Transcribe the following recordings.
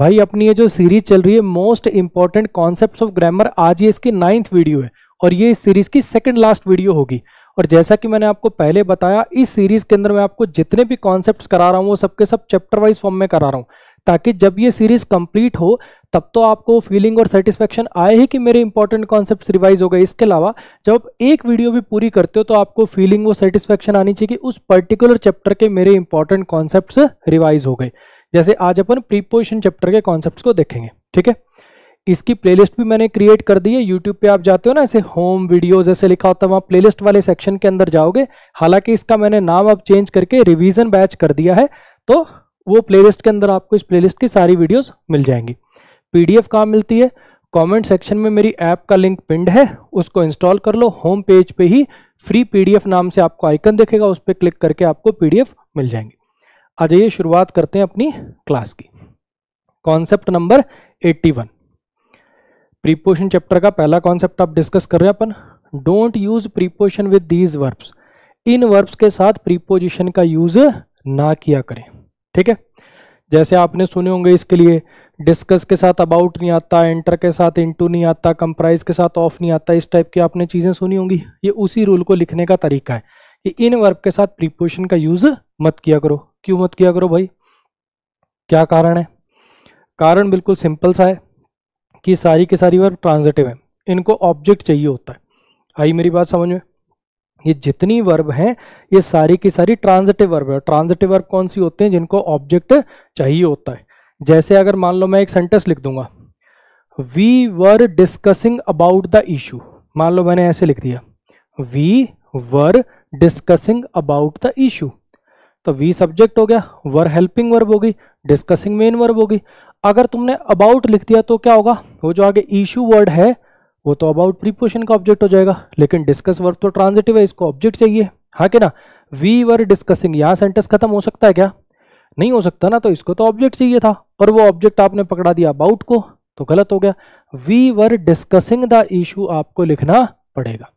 भाई अपनी ये जो सीरीज चल रही है most important concept of grammar आज ये इसकी नाइन्थ वीडियो है और ये इस सीरीज की सेकेंड लास्ट वीडियो होगी और जैसा कि मैंने आपको पहले बताया इस सीरीज के अंदर मैं आपको जितने भी कॉन्सेप्ट करा रहा हूँ वो सबके सब चैप्टर वाइज फॉर्म में करा रहा हूँ ताकि जब ये सीरीज कंप्लीट हो तब तो आपको फीलिंग और सेटिस्फेक्शन आए ही कि मेरे इंपॉर्टेंट कॉन्सेप्ट रिवाइज हो गए इसके अलावा जब आप एक वीडियो भी पूरी करते हो तो आपको फीलिंग और सेटिस्फेक्शन आनी चाहिए कि उस पर्टिकुलर चैप्टर के मेरे इंपॉर्टेंट कॉन्सेप्ट रिवाइज हो गए जैसे आज अपन प्रीपोजिशन चैप्टर के कॉन्सेप्ट को देखेंगे ठीक है इसकी प्लेलिस्ट भी मैंने क्रिएट कर दी है यूट्यूब पे आप जाते हो ना ऐसे होम वीडियोस ऐसे लिखा होता है वहाँ प्लेलिस्ट वाले सेक्शन के अंदर जाओगे हालांकि इसका मैंने नाम अब चेंज करके रिवीजन बैच कर दिया है तो वो प्लेलिस्ट के अंदर आपको इस प्लेलिस्ट की सारी वीडियोस मिल जाएंगी पीडीएफ कहाँ मिलती है कॉमेंट सेक्शन में मेरी ऐप का लिंक पिंड है उसको इंस्टॉल कर लो होम पेज पे ही फ्री पी नाम से आपको आइकन देखेगा उस पर क्लिक करके आपको पी मिल जाएंगे आ जाइए शुरुआत करते हैं अपनी क्लास की कॉन्सेप्ट नंबर 81 प्रीपोशन चैप्टर का पहला कॉन्सेप्ट आप डिस्कस कर रहे हैं अपन don't use preposition with these verbs इन वर्ब्स के साथ प्रीपोजिशन का यूज ना किया करें ठीक है जैसे आपने सुने होंगे इसके लिए डिस्कस के साथ अबाउट नहीं आता एंटर के साथ इंटू नहीं आता कंप्राइज के साथ ऑफ नहीं आता इस टाइप की आपने चीज़ें सुनी होंगी ये उसी रूल को लिखने का तरीका है कि इन वर्ब के साथ प्रीपोजिशन का यूज़ मत किया करो क्यों मत किया करो भाई क्या कारण है कारण बिल्कुल सिंपल सा है कि सारी के सारी वर्ब ट्रांजिटिव है इनको ऑब्जेक्ट चाहिए होता है आई मेरी बात समझ में ये जितनी वर्ब हैं ये सारी की सारी ट्रांजिटिव वर्ब है ट्रांजिटिव वर्ब कौन सी होते हैं जिनको ऑब्जेक्ट चाहिए होता है जैसे अगर मान लो मैं एक सेंटेंस लिख दूंगा we were discussing about the issue मान लो मैंने ऐसे लिख दिया we were discussing about the issue तो वी सब्जेक्ट हो गया वर हेल्पिंग वर्ब होगी डिस्कसिंग मेन वर्ब होगी अगर तुमने अबाउट लिख दिया तो क्या होगा वो जो आगे इशू वर्ड है वो तो अबाउट प्रीपोजिशन का ऑब्जेक्ट हो जाएगा लेकिन डिस्कस वर्ब तो ट्रांजिटिव है इसको ऑब्जेक्ट चाहिए हाँ कि ना वी वर डिस्कसिंग यहाँ सेंटेंस खत्म हो सकता है क्या नहीं हो सकता ना तो इसको तो ऑब्जेक्ट चाहिए था और वो ऑब्जेक्ट आपने पकड़ा दिया अबाउट को तो गलत हो गया we were discussing the issue आपको लिखना पड़ेगा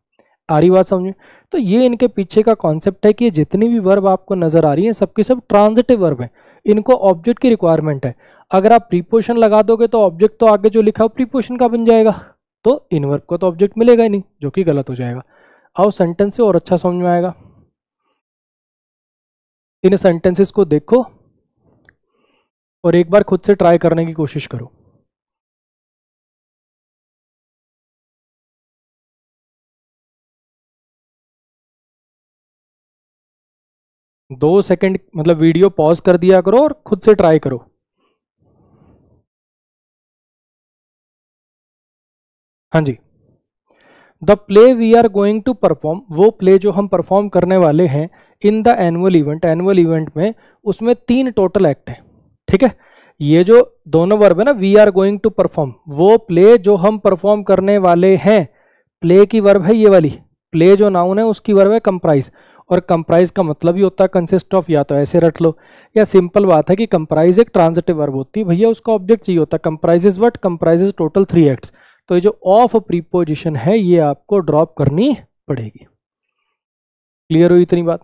आ रही बात समझे तो ये इनके पीछे का कॉन्सेप्ट है कि ये जितनी भी वर्ब आपको नज़र आ रही है सबकी सब ट्रांजिटिव वर्ब है इनको ऑब्जेक्ट की रिक्वायरमेंट है अगर आप प्रीपोशन लगा दोगे तो ऑब्जेक्ट तो आगे जो लिखा हो प्रीपोशन का बन जाएगा तो इन वर्ब को तो ऑब्जेक्ट मिलेगा ही नहीं जो कि गलत हो जाएगा आओ सेंटेंस से और अच्छा समझ में आएगा इन सेंटेंसेस को देखो और एक बार खुद से ट्राई करने की कोशिश करो दो सेकंड मतलब वीडियो पॉज कर दिया करो और खुद से ट्राई करो हाँ जी the play we are going to perform वो प्ले जो हम परफॉर्म करने वाले हैं in the annual event annual event में उसमें तीन टोटल एक्ट हैं ठीक है ये जो दोनों वर्ब है ना we are going to perform वो प्ले जो हम परफॉर्म करने वाले हैं प्ले की वर्ब है ये वाली प्ले जो नाउन है उसकी वर्ब है कंप्राइज और कंप्राइज का मतलब ही होता है कंसिस्ट ऑफ या तो ऐसे रट लो या सिंपल बात है कि कंप्राइज एक ट्रांजिटिव वर्ब होती है भैया उसका ऑब्जेक्ट चाहिए होता है comprise is what comprise total three acts तो ये जो ऑफ प्रीपोजिशन है ये आपको ड्रॉप करनी पड़ेगी क्लियर हुई इतनी बात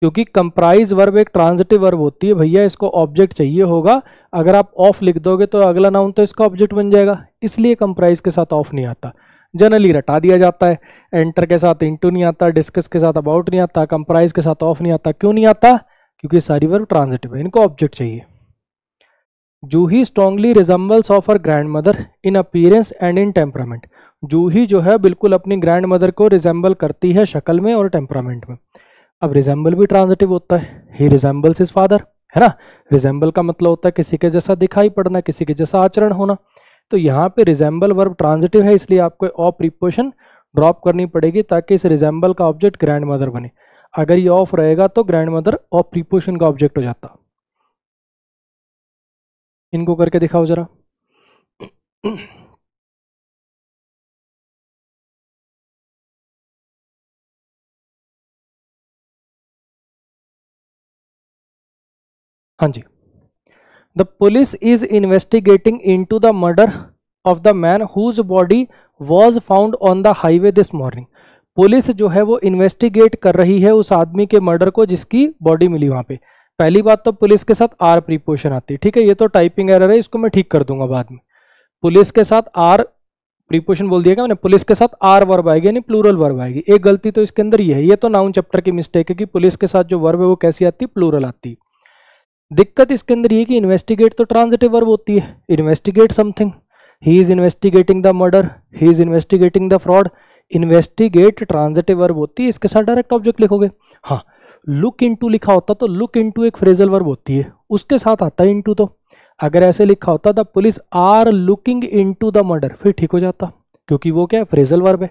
क्योंकि कंप्राइज वर्ब एक ट्रांजिटिव वर्ब होती है भैया इसको ऑब्जेक्ट चाहिए होगा अगर आप ऑफ लिख दोगे तो अगला नाउन तो इसका ऑब्जेक्ट बन जाएगा इसलिए कंप्राइज के साथ ऑफ नहीं आता जनरली रटा दिया जाता है एंटर के साथ इंटू नहीं आता डिस्कस के साथ अबाउट नहीं आता कंप्राइज के साथ ऑफ नहीं आता क्यों नहीं आता क्योंकि सारी वर्ग ट्रांजिटिव है इनको ऑब्जेक्ट चाहिए Juhi strongly resembles of her grand mother in appearance and in temperament Juhi जो है बिल्कुल अपनी ग्रैंड मदर को रिजेंबल करती है शक्ल में और टेम्परामेंट में अब रिजेंबल भी ट्रांजिटिव होता है ही रिजेंबल्स इज फादर है ना रिजेंबल का मतलब होता है किसी के जैसा दिखाई पड़ना किसी के जैसा आचरण होना तो यहाँ पे रिजेंबल वर्ब ट्रांजिटिव है इसलिए आपको ऑफ प्रीपोशन ड्रॉप करनी पड़ेगी ताकि इस रिजेंबल का ऑब्जेक्ट ग्रैंड मदर बने अगर ये ऑफ रहेगा तो ग्रैंड मदर ऑफ प्रीपोशन का ऑब्जेक्ट हो जाता इनको करके दिखाओ जरा हाँ जी the police is investigating into the murder of the man whose body was found on the highway this morning police जो है वो इन्वेस्टिगेट कर रही है उस आदमी के मर्डर को जिसकी बॉडी मिली वहां पे पहली बात तो पुलिस के साथ आर प्रीपोशन आती है ठीक है ये तो टाइपिंग एरर है इसको मैं ठीक कर दूंगा बाद में पुलिस के साथ आर प्रीपोशन बोल दिया गया मैंने पुलिस के साथ आर वर्ब आएगी यानी प्लूरल वर्ब आएगी एक गलती तो इसके अंदर ये है ये तो नाउन चैप्टर की मिस्टेक है कि पुलिस के साथ जो वर्ब है वो कैसी आती है प्लूरल आती है दिक्कत इसके अंदर ये कि इन्वेस्टिगेट तो ट्रांजिटिव वर्ब होती है investigate something he is investigating the murder he is investigating the fraud investigate transitive verb होती है इसके साथ डायरेक्ट ऑब्जेक्ट लिखोगे हाँ लुक इनटू लिखा होता तो लुक इनटू एक फ्रेजल वर्ब होती है उसके साथ आता है इनटू तो अगर ऐसे लिखा होता the police are looking into the murder फिर ठीक हो जाता क्योंकि वो क्या है फ्रेजल वर्ब है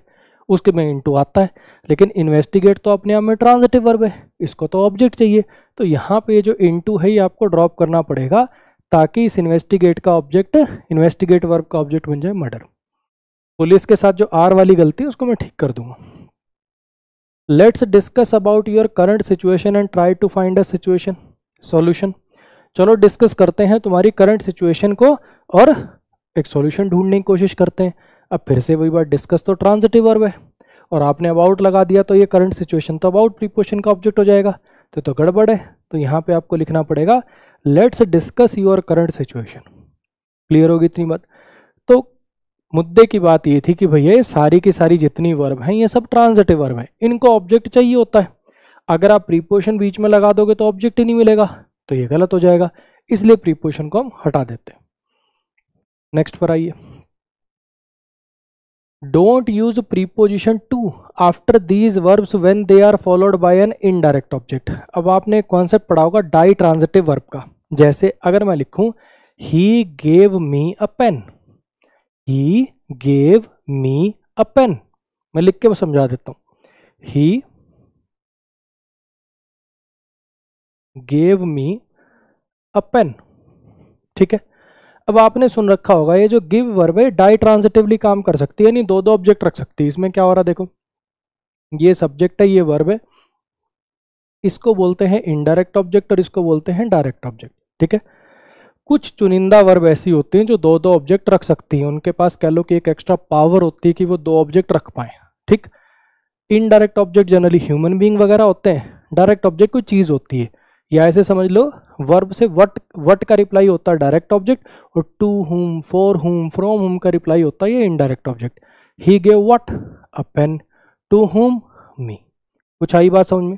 उसके में इंटू आता है लेकिन इन्वेस्टिगेट तो अपने आप में ट्रांजिटिव वर्ब है इसको तो ऑब्जेक्ट चाहिए तो यहाँ पे जो इंटू है ये आपको ड्रॉप करना पड़ेगा ताकि इस इन्वेस्टिगेट का ऑब्जेक्ट इन्वेस्टिगेट वर्ब का ऑब्जेक्ट बन जाए मर्डर पुलिस के साथ जो आर वाली गलती है उसको मैं ठीक कर दूंगा let's discuss about your current situation and try to find a situation solution चलो डिस्कस करते हैं तुम्हारी करंट सिचुएशन को और एक सोल्यूशन ढूंढने की कोशिश करते हैं अब फिर से वही बात डिस्कस तो ट्रांजिटिव वर्ब है और आपने अबाउट लगा दिया तो ये करंट सिचुएशन तो अबाउट प्रीपोशन का ऑब्जेक्ट हो जाएगा तो तो गड़बड़ है तो यहाँ पे आपको लिखना पड़ेगा let's discuss your current situation clear होगी इतनी बात तो मुद्दे की बात ये थी कि भैया ये सारी की सारी जितनी वर्ब हैं ये सब ट्रांजिटिव वर्ब हैं इनको ऑब्जेक्ट चाहिए होता है अगर आप प्रीपोशन बीच में लगा दोगे तो ऑब्जेक्ट ही नहीं मिलेगा तो ये गलत हो जाएगा इसलिए प्रीपोशन को हम हटा देते हैं नेक्स्ट पर आइए don't use preposition to after these verbs when they are followed by an indirect object अब आपने एक कॉन्सेप्ट पढ़ा होगा डाई ट्रांजेटिव वर्ब का जैसे अगर मैं लिखूं he gave me a pen he gave me a pen मैं लिख के समझा देता हूं ही गेव मी अ पेन ठीक है अब आपने सुन रखा होगा ये जो गिव वर्ब है डाई ट्रांजिटिवली काम कर सकती है नहीं दो दो ऑब्जेक्ट रख सकती है इसमें क्या हो रहा देखो ये सब्जेक्ट है ये वर्ब है इसको बोलते हैं इनडायरेक्ट ऑब्जेक्ट और इसको बोलते हैं डायरेक्ट ऑब्जेक्ट ठीक है कुछ चुनिंदा वर्ब ऐसी होती हैं जो दो दो ऑब्जेक्ट रख सकती हैं उनके पास कह लो कि एक एक्स्ट्रा पावर होती है कि वो दो ऑब्जेक्ट रख पाए ठीक indirect object generally human being वगैरह होते हैं डायरेक्ट ऑब्जेक्ट कोई चीज़ होती है या ऐसे समझ लो वर्ब से वट वट का रिप्लाई होता है डायरेक्ट ऑब्जेक्ट और to whom for whom from whom का रिप्लाई होता है ये indirect object he gave what a pen to whom me कुछ आई बात समझ में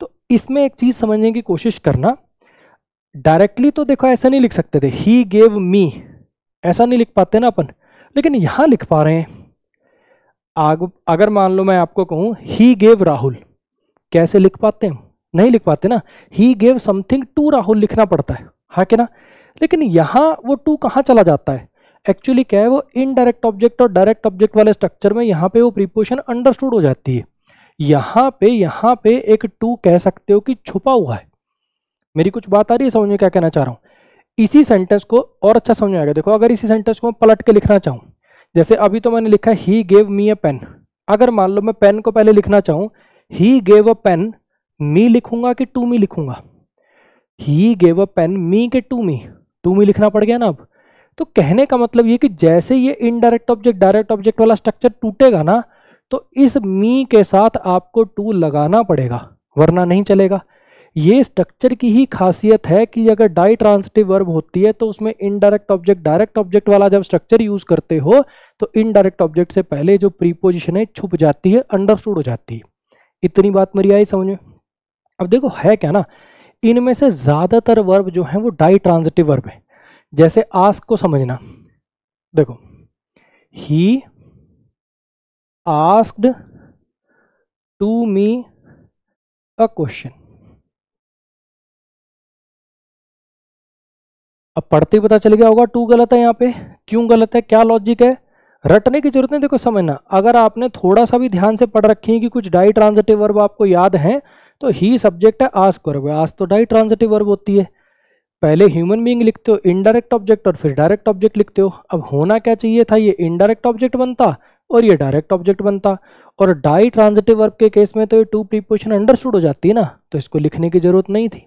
तो इसमें एक चीज़ समझने की कोशिश करना डायरेक्टली तो देखो ऐसा नहीं लिख सकते थे ही गेव मी ऐसा नहीं लिख पाते ना अपन लेकिन यहाँ लिख पा रहे हैं आग अगर मान लो मैं आपको कहूँ ही गेव राहुल कैसे लिख पाते हैं नहीं लिख पाते ना he gave something to Rahul लिखना पड़ता है हा के ना लेकिन यहाँ वो टू कहाँ चला जाता है एक्चुअली क्या है वो इनडायरेक्ट ऑब्जेक्ट और डायरेक्ट ऑब्जेक्ट वाले स्ट्रक्चर में यहाँ पे वो प्रीपोजिशन अंडरस्टूड हो जाती है यहाँ पे यहाँ पे एक टू कह सकते हो कि छुपा हुआ है मेरी कुछ बात आ रही है समझ में क्या कहना चाह रहा हूँ इसी सेंटेंस को और अच्छा समझ में आएगा देखो अगर इसी सेंटेंस को मैं पलट के लिखना चाहूँ जैसे अभी तो मैंने लिखा ही गेव मी अ पेन अगर मान लो मैं पेन को पहले लिखना चाहूँ ही गेव अ पेन मी लिखूंगा कि टू मी लिखूंगा ही गेव अ पेन मी के टू मी टू मी लिखना पड़ गया ना अब तो कहने का मतलब ये कि जैसे ये इनडायरेक्ट ऑब्जेक्ट डायरेक्ट ऑब्जेक्ट वाला स्ट्रक्चर टूटेगा ना तो इस मी के साथ आपको टू लगाना पड़ेगा वरना नहीं चलेगा ये स्ट्रक्चर की ही खासियत है कि अगर डाई ट्रांसिटिव वर्ब होती है तो उसमें इनडायरेक्ट ऑब्जेक्ट डायरेक्ट ऑब्जेक्ट वाला जब स्ट्रक्चर यूज करते हो तो इनडायरेक्ट ऑब्जेक्ट से पहले जो प्रीपोजिशन है छुप जाती है अंडरस्टूड हो जाती है इतनी बात मेरी आई समझ में अब देखो है क्या ना इनमें से ज़्यादातर वर्ब जो है वो डाई ट्रांजिटिव वर्ब है जैसे आस्क को समझना देखो he asked to me a question अब पढ़ते ही पता चल गया होगा टू गलत है यहां पे क्यों गलत है क्या लॉजिक है रटने की जरूरत नहीं देखो समझना अगर आपने थोड़ा सा भी ध्यान से पढ़ रखी है कि कुछ डाई ट्रांजिटिव वर्ब आपको याद हैं तो ही सब्जेक्ट है आस वर्ब आस तो डाई ट्रांजिटिव वर्ब होती है पहले ह्यूमन बींग लिखते हो इनडायरेक्ट ऑब्जेक्ट और फिर डायरेक्ट ऑब्जेक्ट लिखते हो अब होना क्या चाहिए था ये इनडायरेक्ट ऑब्जेक्ट बनता और ये डायरेक्ट ऑब्जेक्ट बनता और डाई ट्रांजिटिव वर्ब के केस में तो ये टू प्रीपोजिशन अंडरस्टूड हो जाती है ना तो इसको लिखने की जरूरत नहीं थी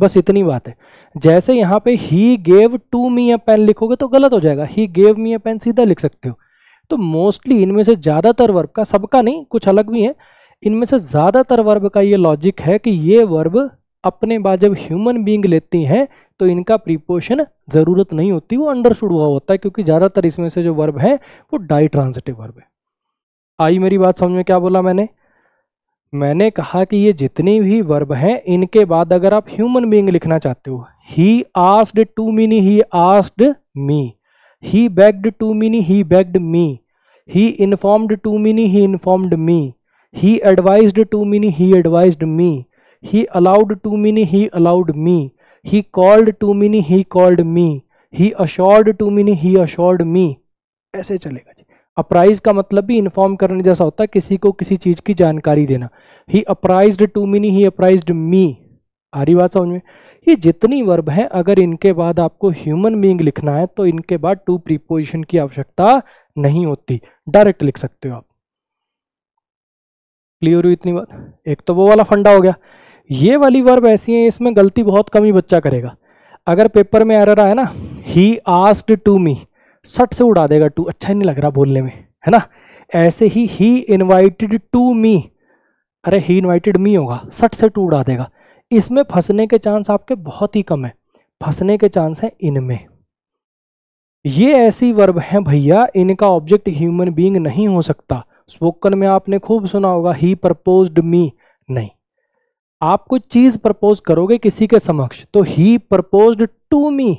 बस इतनी बात है जैसे यहाँ पे he gave to me a pen लिखोगे तो गलत हो जाएगा ही गेव मी अ पेन सीधा लिख सकते हो तो मोस्टली इनमें से ज़्यादातर वर्ब का सबका नहीं कुछ अलग भी है इनमें से ज़्यादातर वर्ब का ये लॉजिक है कि ये वर्ब अपने बाद जब ह्यूमन बींग लेती हैं तो इनका प्रीपोशन ज़रूरत नहीं होती वो अंडरस्टूड हुआ होता है क्योंकि ज़्यादातर इसमें से जो वर्ब है वो डाई ट्रांजिटिव वर्ब है आई मेरी बात समझ में क्या बोला मैंने मैंने कहा कि ये जितनी भी वर्ब हैं इनके बाद अगर आप ह्यूमन बींग लिखना चाहते हो ही आस्ड टू मीनी he asked me he begged to मीनी he begged me he informed to मीनी he informed me he advise to मीनी he advise me he allowed to मीनी he allowed me he called to मीनी he called me he assured to मीनी he assured मी ऐसे चलेगा जी apprise का मतलब भी इन्फॉर्म करने जैसा होता है किसी को किसी चीज़ की जानकारी देना ही अप्राइज टू मिनी ही अप्राइज मी आ रही बात समझ में ये जितनी वर्ब हैं अगर इनके बाद आपको ह्यूमन बींग लिखना है तो इनके बाद टू प्रीपोजिशन की आवश्यकता नहीं होती डायरेक्ट लिख सकते हो आप क्लियर हुई इतनी बात एक तो वो वाला फंडा हो गया ये वाली वर्ब ऐसी है इसमें गलती बहुत कम ही बच्चा करेगा अगर पेपर में एरर आया ना ही आस्ड टू मी सट से उड़ा देगा टू अच्छा ही नहीं लग रहा बोलने में है ना ऐसे ही ही इन्वाइटेड टू मी अरे ही इन्वाइटेड मी होगा सट से टू उड़ा देगा इसमें फंसने के चांस आपके बहुत ही कम है फंसने के चांस हैं इनमें ये ऐसी वर्ब हैं भैया इनका ऑब्जेक्ट ह्यूमन बीइंग नहीं हो सकता स्पोकन में आपने खूब सुना होगा ही प्रपोज्ड मी नहीं आप कोई चीज प्रपोज करोगे किसी के समक्ष तो he proposed to me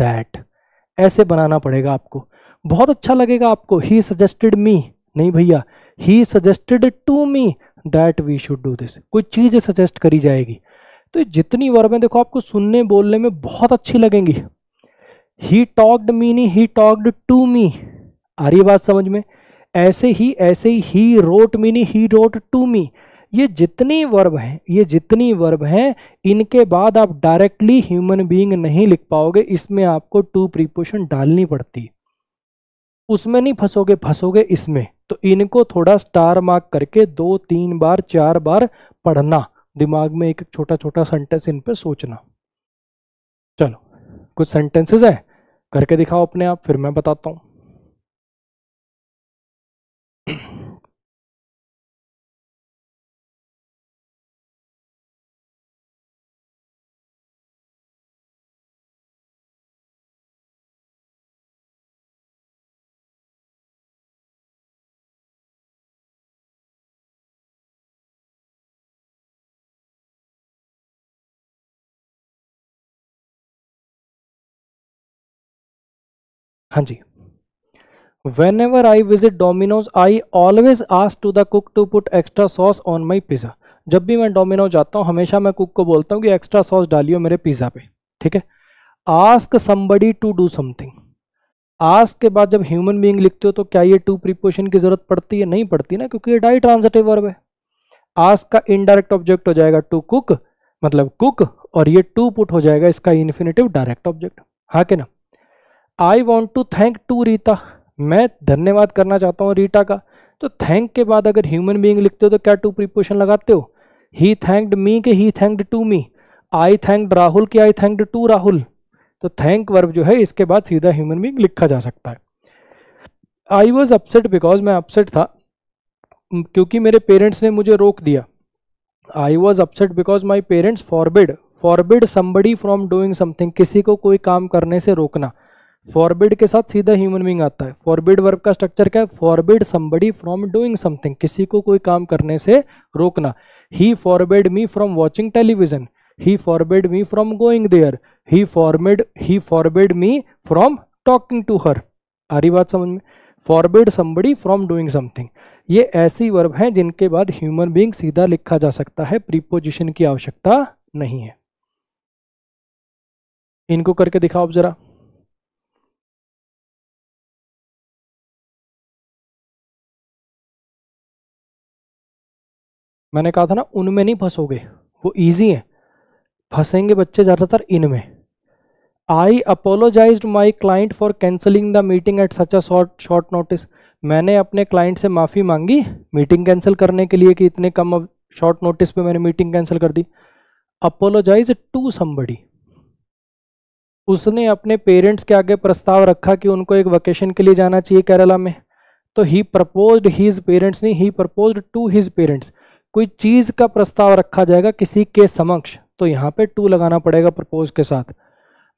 that ऐसे बनाना पड़ेगा आपको बहुत अच्छा लगेगा आपको ही सजेस्टेड मी नहीं भैया he suggested to me that we should do this कोई चीज़ सजेस्ट करी जाएगी तो जितनी वर्बें देखो आपको सुनने बोलने में बहुत अच्छी लगेंगी ही टॉक्ड मी नी ही टॉक्ड टू मी आ रही बात समझ में ऐसे ही ऐसे ही रोट मीनी ही रोट टू मी ये जितनी वर्ब हैं ये जितनी वर्ब हैं इनके बाद आप डायरेक्टली ह्यूमन बीइंग नहीं लिख पाओगे इसमें आपको टू प्रीपोशन डालनी पड़ती उसमें नहीं फंसोगे फंसोगे इसमें तो इनको थोड़ा स्टार मार्क करके दो तीन बार चार बार पढ़ना दिमाग में एक छोटा छोटा सेंटेंस इन पर सोचना चलो कुछ सेंटेंसेस है करके दिखाओ अपने आप फिर मैं बताता हूँ हाँ जी whenever I visit Domino's I always ask to the cook to put extra sauce on my pizza जब भी मैं डोमिनोज जाता हूँ हमेशा मैं कुक को बोलता हूँ कि एक्स्ट्रा सॉस डालियो मेरे पिज़्ज़ा पे ठीक है ask somebody to do something ask के बाद जब ह्यूमन बींग लिखते हो तो क्या ये टू प्रीपोशन की ज़रूरत पड़ती है नहीं पड़ती ना क्योंकि ये डाई ट्रांसटिव वर्ब है आस्क का इनडायरेक्ट ऑब्जेक्ट हो जाएगा टू कुक मतलब कुक और ये टू पुट हो जाएगा इसका इन्फिनेटिव डायरेक्ट ऑब्जेक्ट हाँ के ना I want to thank to Rita मैं धन्यवाद करना चाहता हूँ रीटा का तो थैंक के बाद अगर ह्यूमन बींग लिखते हो तो क्या टू प्रीपोशन लगाते हो ही थैंक्ड मी के he thanked to me I thanked Rahul के आई थैंक्ड टू राहुल तो थैंक वर्ब जो है इसके बाद सीधा ह्यूमन बींग लिखा जा सकता है आई वॉज अपसेट बिकॉज मैं अपसेट था क्योंकि मेरे पेरेंट्स ने मुझे रोक दिया I was upset because my parents forbid forbid somebody from doing something किसी को कोई काम करने से रोकना फॉरबिड के साथ सीधा ह्यूमन बींग आता है फॉरबिड वर्ब का स्ट्रक्चर क्या है forbid somebody from doing something किसी को कोई काम करने से रोकना he forbid me from watching television he forbid me from going there he forbid he forbid me from talking to her आ रही बात समझ में forbid somebody from doing something ये ऐसी वर्ब हैं जिनके बाद ह्यूमन बींग सीधा लिखा जा सकता है प्रीपोजिशन की आवश्यकता नहीं है इनको करके दिखाओ आप जरा मैंने कहा था ना उनमें नहीं फंसोगे वो ईजी है फंसेंगे बच्चे ज़्यादातर इनमें I apologize my client for cancelling the meeting at such a short short notice मैंने अपने क्लाइंट से माफ़ी मांगी मीटिंग कैंसिल करने के लिए कि इतने कम अब शॉर्ट नोटिस पे मैंने मीटिंग कैंसिल कर दी अपोलोजाइज टू समबड़ी उसने अपने पेरेंट्स के आगे प्रस्ताव रखा कि उनको एक वैकेशन के लिए जाना चाहिए केरला में तो ही प्रपोज्ड हीज पेरेंट्स नहीं he propose to his parents कोई चीज़ का प्रस्ताव रखा जाएगा किसी के समक्ष तो यहाँ पे टू लगाना पड़ेगा प्रपोज के साथ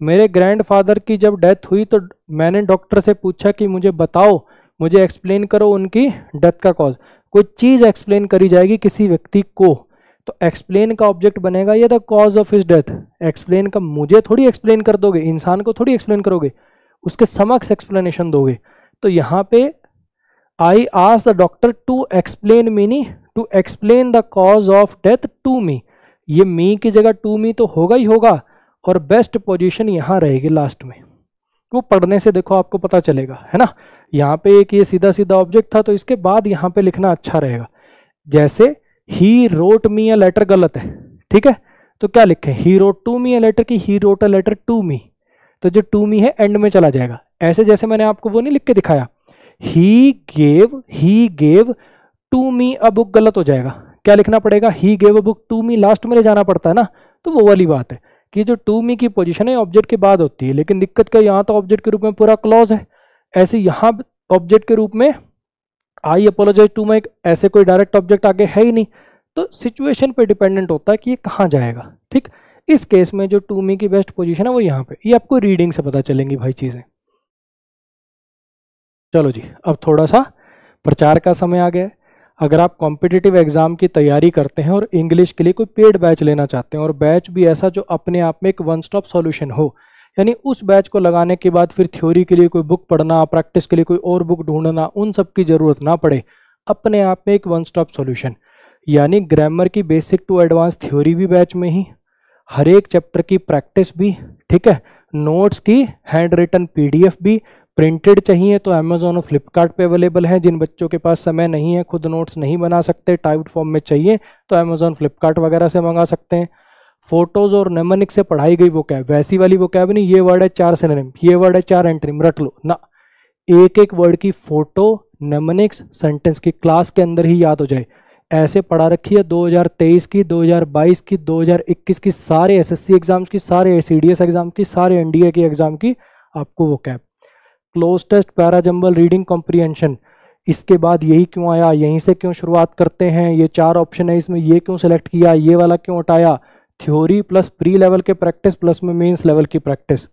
मेरे ग्रैंडफादर की जब डेथ हुई तो मैंने डॉक्टर से पूछा कि मुझे बताओ मुझे एक्सप्लेन करो उनकी डेथ का कॉज कोई चीज़ एक्सप्लेन करी जाएगी किसी व्यक्ति को तो एक्सप्लेन का ऑब्जेक्ट बनेगा या the cause of his death explain का मुझे थोड़ी एक्सप्लेन कर दोगे इंसान को थोड़ी एक्सप्लेन करोगे उसके समक्ष एक्सप्लेनेशन दोगे तो यहाँ पे आई आज द डॉक्टर टू एक्सप्लेन मीनी to explain the cause of death to me ये मी की जगह टू मी तो होगा ही होगा और बेस्ट पोजिशन यहाँ रहेगी लास्ट में वो पढ़ने से देखो आपको पता चलेगा है ना यहाँ पे एक ये सीधा सीधा ऑब्जेक्ट था तो इसके बाद यहाँ पे लिखना अच्छा रहेगा जैसे he wrote me a letter गलत है ठीक है तो क्या लिखे he wrote to me a letter की he wrote a letter to me तो जो टू मी है एंड में चला जाएगा ऐसे जैसे मैंने आपको वो नहीं लिख के दिखाया he gave he gave to me a book गलत हो जाएगा क्या लिखना पड़ेगा he gave a book to me last में ले जाना पड़ता है ना तो वो वाली बात है कि जो टू मी की पोजिशन है ऑब्जेक्ट के बाद होती है लेकिन दिक्कत क्या यहाँ तो ऑब्जेक्ट के रूप में पूरा क्लॉज है ऐसे यहाँ ऑब्जेक्ट के रूप में आई अपोलोजाइज टू माई ऐसे कोई डायरेक्ट ऑब्जेक्ट आगे है ही नहीं तो सिचुएशन पे डिपेंडेंट होता है कि ये कहाँ जाएगा ठीक इस केस में जो टू मी की बेस्ट पोजीशन है वो यहाँ पे ये आपको रीडिंग से पता चलेंगी भाई चीज़ें चलो जी अब थोड़ा सा प्रचार का समय आ गया है अगर आप कॉम्पिटिटिव एग्ज़ाम की तैयारी करते हैं और इंग्लिश के लिए कोई पेड बैच लेना चाहते हैं और बैच भी ऐसा जो अपने आप में एक वन स्टॉप सॉल्यूशन हो यानी उस बैच को लगाने के बाद फिर थ्योरी के लिए कोई बुक पढ़ना प्रैक्टिस के लिए कोई और बुक ढूंढना उन सब की ज़रूरत ना पड़े अपने आप में एक वन स्टॉप सॉल्यूशन यानी ग्रामर की बेसिक टू एडवांस थ्योरी भी बैच में ही हर एक चैप्टर की प्रैक्टिस भी ठीक है नोट्स की हैंड रिटन पी भी प्रिंटेड चाहिए तो अमेजोन और फ्लिपकार्ट अवेलेबल हैं जिन बच्चों के पास समय नहीं है खुद नोट्स नहीं बना सकते टाइप्ड फॉर्म में चाहिए तो अमेजोन फ्लिपकार्ट वगैरह से मंगा सकते हैं फोटोज़ और नेमनिक से पढ़ाई गई वो कैब वैसी वाली वो कैब नहीं ये वर्ड है चार सिनेम ये वर्ड है चार एंट्रीम रट लो ना एक एक वर्ड की फ़ोटो नेमनिक्स सेंटेंस की क्लास के अंदर ही याद हो जाए ऐसे पढ़ा रखी है 2023 की 2022 की 2021 की सारे एसएससी एग्ज़ाम्स की सारे सी एग्ज़ाम की सारे एनडीए के एग्ज़ाम की आपको वो कैब क्लोजेस्ट पैराजम्बल रीडिंग कॉम्प्रीहेंशन इसके बाद यही क्यों आया यहीं से क्यों शुरुआत करते हैं ये चार ऑप्शन है इसमें ये क्यों सेलेक्ट किया ये वाला क्यों हटाया थ्योरी प्लस प्री लेवल के प्रैक्टिस प्लस में मेंस लेवल की प्रैक्टिस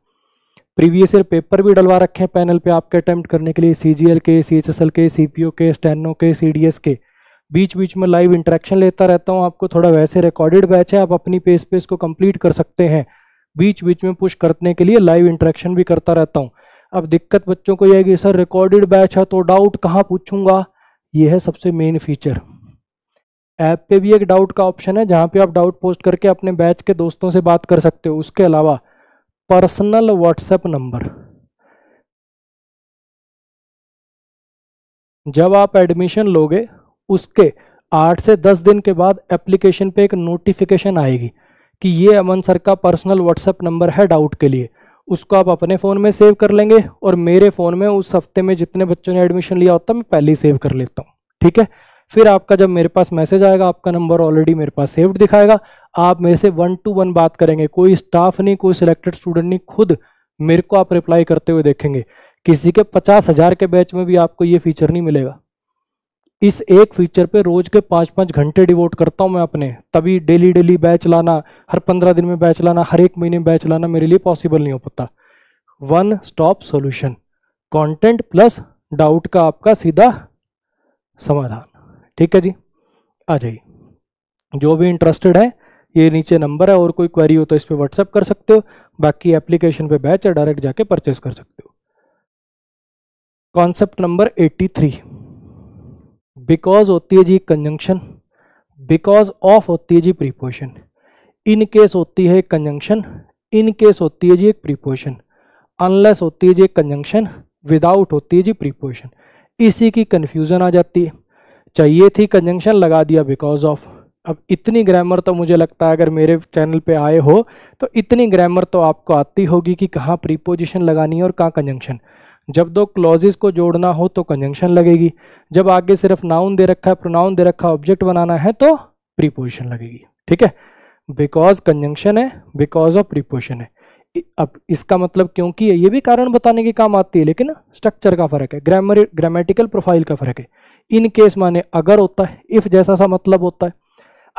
प्रीवियस ईयर पेपर भी डलवा रखे हैं पैनल पे आपके अटैम्प्ट करने के लिए सी के सी के सी के स्टेनो के सी के बीच बीच में लाइव इंटरेक्शन लेता रहता हूँ आपको थोड़ा वैसे रिकॉर्डेड बैच है आप अपनी पेज पे इसको कंप्लीट कर सकते हैं बीच बीच में पुश करने के लिए लाइव इंटरेक्शन भी करता रहता हूँ अब दिक्कत बच्चों को यह है कि सर रिकॉर्डेड बैच है तो डाउट कहाँ पूछूंगा ये है सबसे मेन फीचर ऐप पे भी एक डाउट का ऑप्शन है जहाँ पे आप डाउट पोस्ट करके अपने बैच के दोस्तों से बात कर सकते हो उसके अलावा पर्सनल व्हाट्सएप नंबर जब आप एडमिशन लोगे उसके आठ से दस दिन के बाद एप्लीकेशन पे एक नोटिफिकेशन आएगी कि ये अमन सर का पर्सनल व्हाट्सएप नंबर है डाउट के लिए उसको आप अपने फ़ोन में सेव कर लेंगे और मेरे फ़ोन में उस हफ्ते में जितने बच्चों ने एडमिशन लिया होता मैं पहले ही सेव कर लेता हूँ ठीक है फिर आपका जब मेरे पास मैसेज आएगा आपका नंबर ऑलरेडी मेरे पास सेव्ड दिखाएगा आप मेरे से वन टू वन बात करेंगे कोई स्टाफ नहीं कोई सिलेक्टेड स्टूडेंट नहीं खुद मेरे को आप रिप्लाई करते हुए देखेंगे किसी के पचास हज़ार के बैच में भी आपको ये फीचर नहीं मिलेगा इस एक फीचर पे रोज के पाँच पाँच घंटे डिवोट करता हूँ मैं अपने तभी डेली डेली बैच लाना हर पंद्रह दिन में बैच लाना हर एक महीने में बैच लाना मेरे लिए पॉसिबल नहीं हो पाता one stop solution content plus doubt का आपका सीधा समाधान ठीक है जी आ जाइए जो भी इंटरेस्टेड है ये नीचे नंबर है और कोई क्वेरी हो तो इस पर व्हाट्सएप कर सकते हो बाकी एप्लीकेशन पे बैच या डायरेक्ट जाके परचेस कर सकते हो कॉन्सेप्ट नंबर थ्री बिकॉज होती है जी कंजंक्शन बिकॉज ऑफ होती है जी प्रीपोजिशन इन केस होती है कंजंक्शन इन केस होती है जी एक प्रीपोजिशन अनलेस होती है जी कंजंक्शन विदाउट होती है जी प्रीपोजिशन इसी की कन्फ्यूज़न आ जाती है चाहिए थी कंजंक्शन लगा दिया बिकॉज ऑफ अब इतनी ग्रामर तो मुझे लगता है अगर मेरे चैनल पे आए हो तो इतनी ग्रामर तो आपको आती होगी कि कहाँ प्रीपोजिशन लगानी है और कहाँ कंजंक्शन जब दो क्लॉजेज को जोड़ना हो तो कंजंक्शन लगेगी जब आगे सिर्फ नाउन दे रखा है प्रोनाउन दे रखा है ऑब्जेक्ट बनाना है तो प्रीपोजिशन लगेगी ठीक है बिकॉज कंजंक्शन है बिकॉज ऑफ प्रीपोजिशन है अब इसका मतलब क्योंकि ये भी कारण बताने के काम आती है लेकिन स्ट्रक्चर का फर्क है ग्रामर ग्रामेटिकल प्रोफाइल का फर्क है इन केस माने अगर होता है इफ जैसा सा मतलब होता है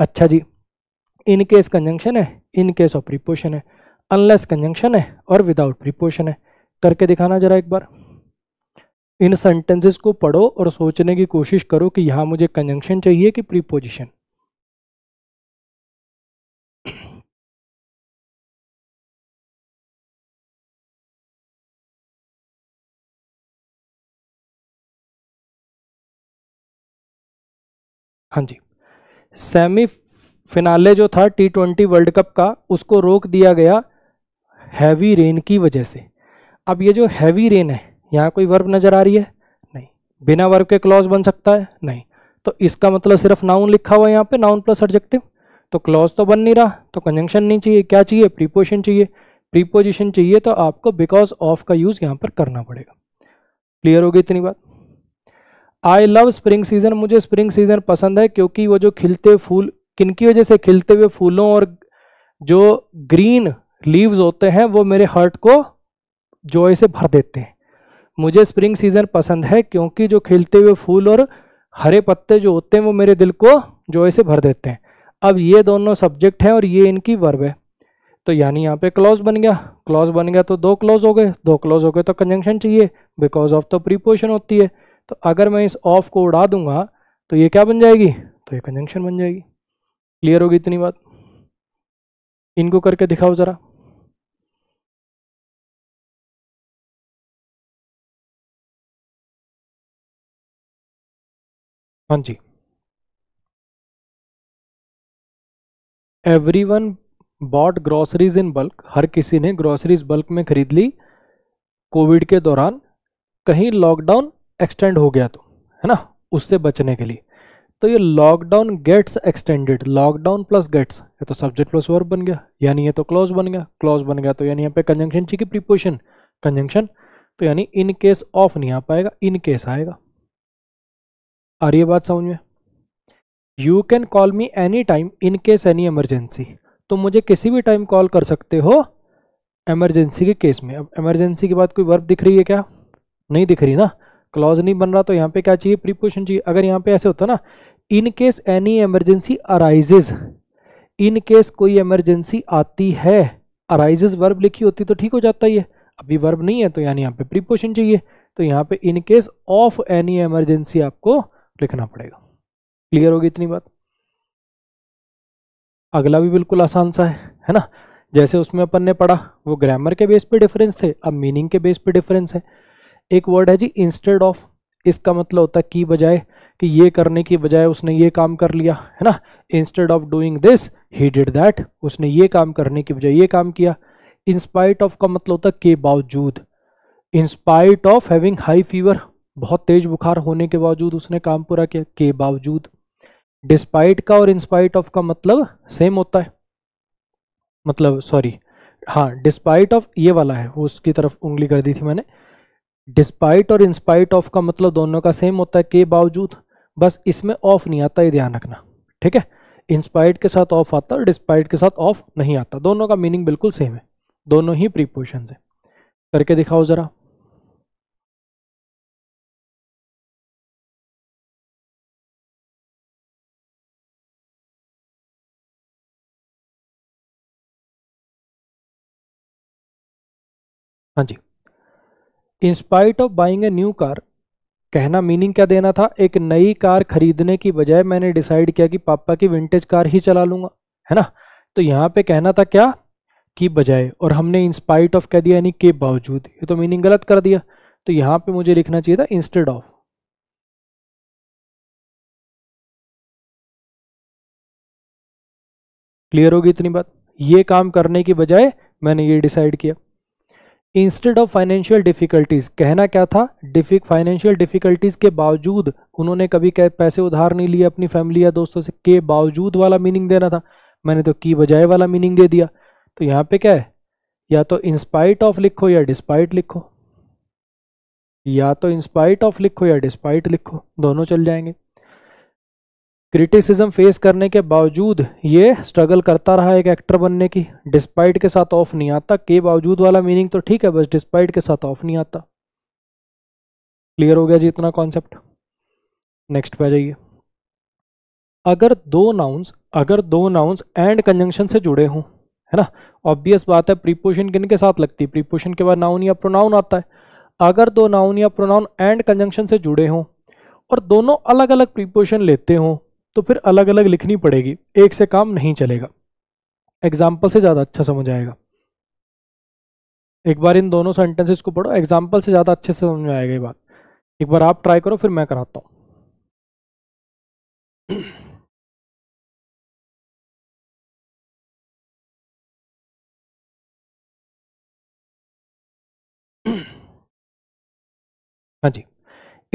अच्छा जी इन केस कंजंक्शन है इन केस ऑफ प्रीपोजिशन है अनलेस कंजंक्शन है और विदाउट प्रीपोजिशन है करके दिखाना जरा एक बार इन सेंटेंसेस को पढ़ो और सोचने की कोशिश करो कि यहां मुझे कंजंक्शन चाहिए कि प्रीपोजिशन हाँ जी सेमी फिनाले जो था टी ट्वेंटी वर्ल्ड कप का उसको रोक दिया गया हैवी रेन की वजह से अब ये जो हैवी रेन है यहाँ कोई वर्ब नज़र आ रही है नहीं बिना वर्ब के क्लॉज बन सकता है नहीं तो इसका मतलब सिर्फ नाउन लिखा हुआ है यहाँ पे नाउन प्लस ऑब्जेक्टिव तो क्लॉज तो बन नहीं रहा तो कंजंक्शन नहीं चाहिए क्या चाहिए प्रीपोजिशन चाहिए प्रीपोजिशन चाहिए तो आपको बिकॉज ऑफ का यूज़ यहाँ पर करना पड़ेगा क्लियर होगी इतनी बात आई लव स्प्रिंग सीजन मुझे स्प्रिंग सीजन पसंद है क्योंकि वो जो खिलते फूल किन की वजह से खिलते हुए फूलों और जो ग्रीन लीव्स होते हैं वो मेरे हार्ट को जोए से भर देते हैं मुझे स्प्रिंग सीजन पसंद है क्योंकि जो खिलते हुए फूल और हरे पत्ते जो होते हैं वो मेरे दिल को जोए से भर देते हैं अब ये दोनों सब्जेक्ट हैं और ये इनकी वर्ब है तो यानी यहाँ पे क्लॉज बन गया क्लॉज बन गया तो दो क्लॉज हो गए दो क्लॉज हो गए तो कंजंक्शन चाहिए बिकॉज ऑफ तो प्रीपोजिशन होती है तो अगर मैं इस ऑफ को उड़ा दूंगा तो ये क्या बन जाएगी तो ये कंजंक्शन बन जाएगी क्लियर होगी इतनी बात इनको करके दिखाओ ज़रा हाँ जी everyone bought groceries in bulk हर किसी ने ग्रॉसरीज बल्क में खरीद ली कोविड के दौरान कहीं लॉकडाउन एक्सटेंड हो गया तो है ना उससे बचने के लिए तो ये lockdown gets extended lockdown plus gets ये तो सब्जेक्ट प्लस वर्ब बन गया यानी ये तो क्लॉज बन गया क्लॉज बन गया तो यानी यहाँ पे कंजंक्शन चाहिए प्रीपोजिशन कंजंक्शन तो यानी इन केस ऑफ नहीं आ पाएगा इन केस आएगा आ रही है बात समझ में you can call me any time in case any emergency तो मुझे किसी भी टाइम कॉल कर सकते हो एमरजेंसी के केस में अब एमरजेंसी के बाद कोई वर्ब दिख रही है क्या नहीं दिख रही ना क्लॉज नहीं बन रहा तो यहाँ पे क्या चाहिए प्रीपोजिशन चाहिए अगर यहाँ पे ऐसे होता ना in case any emergency arises in case कोई एमरजेंसी आती है अराइजेज वर्ब लिखी होती तो ठीक हो जाता ही है अभी वर्ब नहीं है तो यानी यहाँ पे प्रीपोजिशन चाहिए तो यहाँ पे in case of any emergency आपको लिखना पड़ेगा क्लियर होगी इतनी बात अगला भी बिल्कुल आसान सा है है ना जैसे उसमें अपन ने पढ़ा वो ग्रामर के बेस पे डिफरेंस थे अब मीनिंग के बेस पे डिफरेंस है एक वर्ड है जी इंस्टेड ऑफ इसका मतलब होता है की बजाय कि ये करने की बजाय उसने ये काम कर लिया है ना instead of doing this he did that उसने ये काम करने की बजाय ये काम किया इंस्पाइट ऑफ का मतलब होता है के बावजूद in spite of having high fever बहुत तेज बुखार होने के बावजूद उसने काम पूरा किया के बावजूद डिस्पाइट का और इंस्पाइट ऑफ का मतलब सेम होता है मतलब सॉरी हाँ डिस्पाइट ऑफ ये वाला है उसकी तरफ उंगली कर दी थी मैंने डिस्पाइट और इंस्पाइट ऑफ का मतलब दोनों का सेम होता है के बावजूद बस इसमें ऑफ नहीं आता ये ध्यान रखना ठीक है इंस्पाइट के साथ ऑफ आता और डिस्पाइट के साथ ऑफ नहीं आता दोनों का मीनिंग बिल्कुल सेम है दोनों ही प्रीपोजिशन है करके दिखाओ ज़रा हाँ जी in spite of buying a new car कहना मीनिंग क्या देना था एक नई कार खरीदने की बजाय मैंने डिसाइड किया कि पापा की विंटेज कार ही चला लूंगा है ना तो यहाँ पे कहना था क्या की बजाय और हमने इंस्पाइट ऑफ कह दिया यानी के बावजूद ये तो मीनिंग गलत कर दिया तो यहाँ पे मुझे लिखना चाहिए था इंस्टेड ऑफ क्लियर होगी इतनी बात ये काम करने की बजाय मैंने ये डिसाइड किया इंस्टेड ऑफ फाइनेंशियल डिफिकल्टीज कहना क्या था डिफिक फाइनेंशियल डिफिकल्टीज के बावजूद उन्होंने कभी कह पैसे उधार नहीं लिए अपनी फैमिली या दोस्तों से के बावजूद वाला मीनिंग देना था मैंने तो की बजाय वाला मीनिंग दे दिया तो यहाँ पे क्या है या तो इंस्पाइट ऑफ लिखो या डिस्पाइट लिखो या तो इंस्पाइट ऑफ लिखो या डिस्पाइट लिखो दोनों चल जाएंगे क्रिटिसिज्म फेस करने के बावजूद ये स्ट्रगल करता रहा एक एक्टर बनने की डिस्पाइट के साथ ऑफ नहीं आता के बावजूद वाला मीनिंग तो ठीक है बस डिस्पाइट के साथ ऑफ नहीं आता क्लियर हो गया जी इतना कॉन्सेप्ट नेक्स्ट पे जाइए अगर दो नाउन्स अगर दो नाउन्स एंड कंजंक्शन से जुड़े हों है ना ऑब्वियस बात है प्रीपोजिशन किन के साथ लगती है प्रीपोजिशन के बाद नाउन या प्रोनाउन आता है अगर दो नाउन या प्रोनाउन एंड कंजंक्शन से जुड़े हों और दोनों अलग अलग प्रीपोजिशन लेते हों तो फिर अलग अलग लिखनी पड़ेगी एक से काम नहीं चलेगा एग्जाम्पल से ज़्यादा अच्छा समझ आएगा एक बार इन दोनों सेंटेंसेस को पढ़ो एग्जाम्पल से ज़्यादा अच्छे से समझ आएगा ये बात एक बार आप ट्राई करो फिर मैं कराता हूँ हाँ जी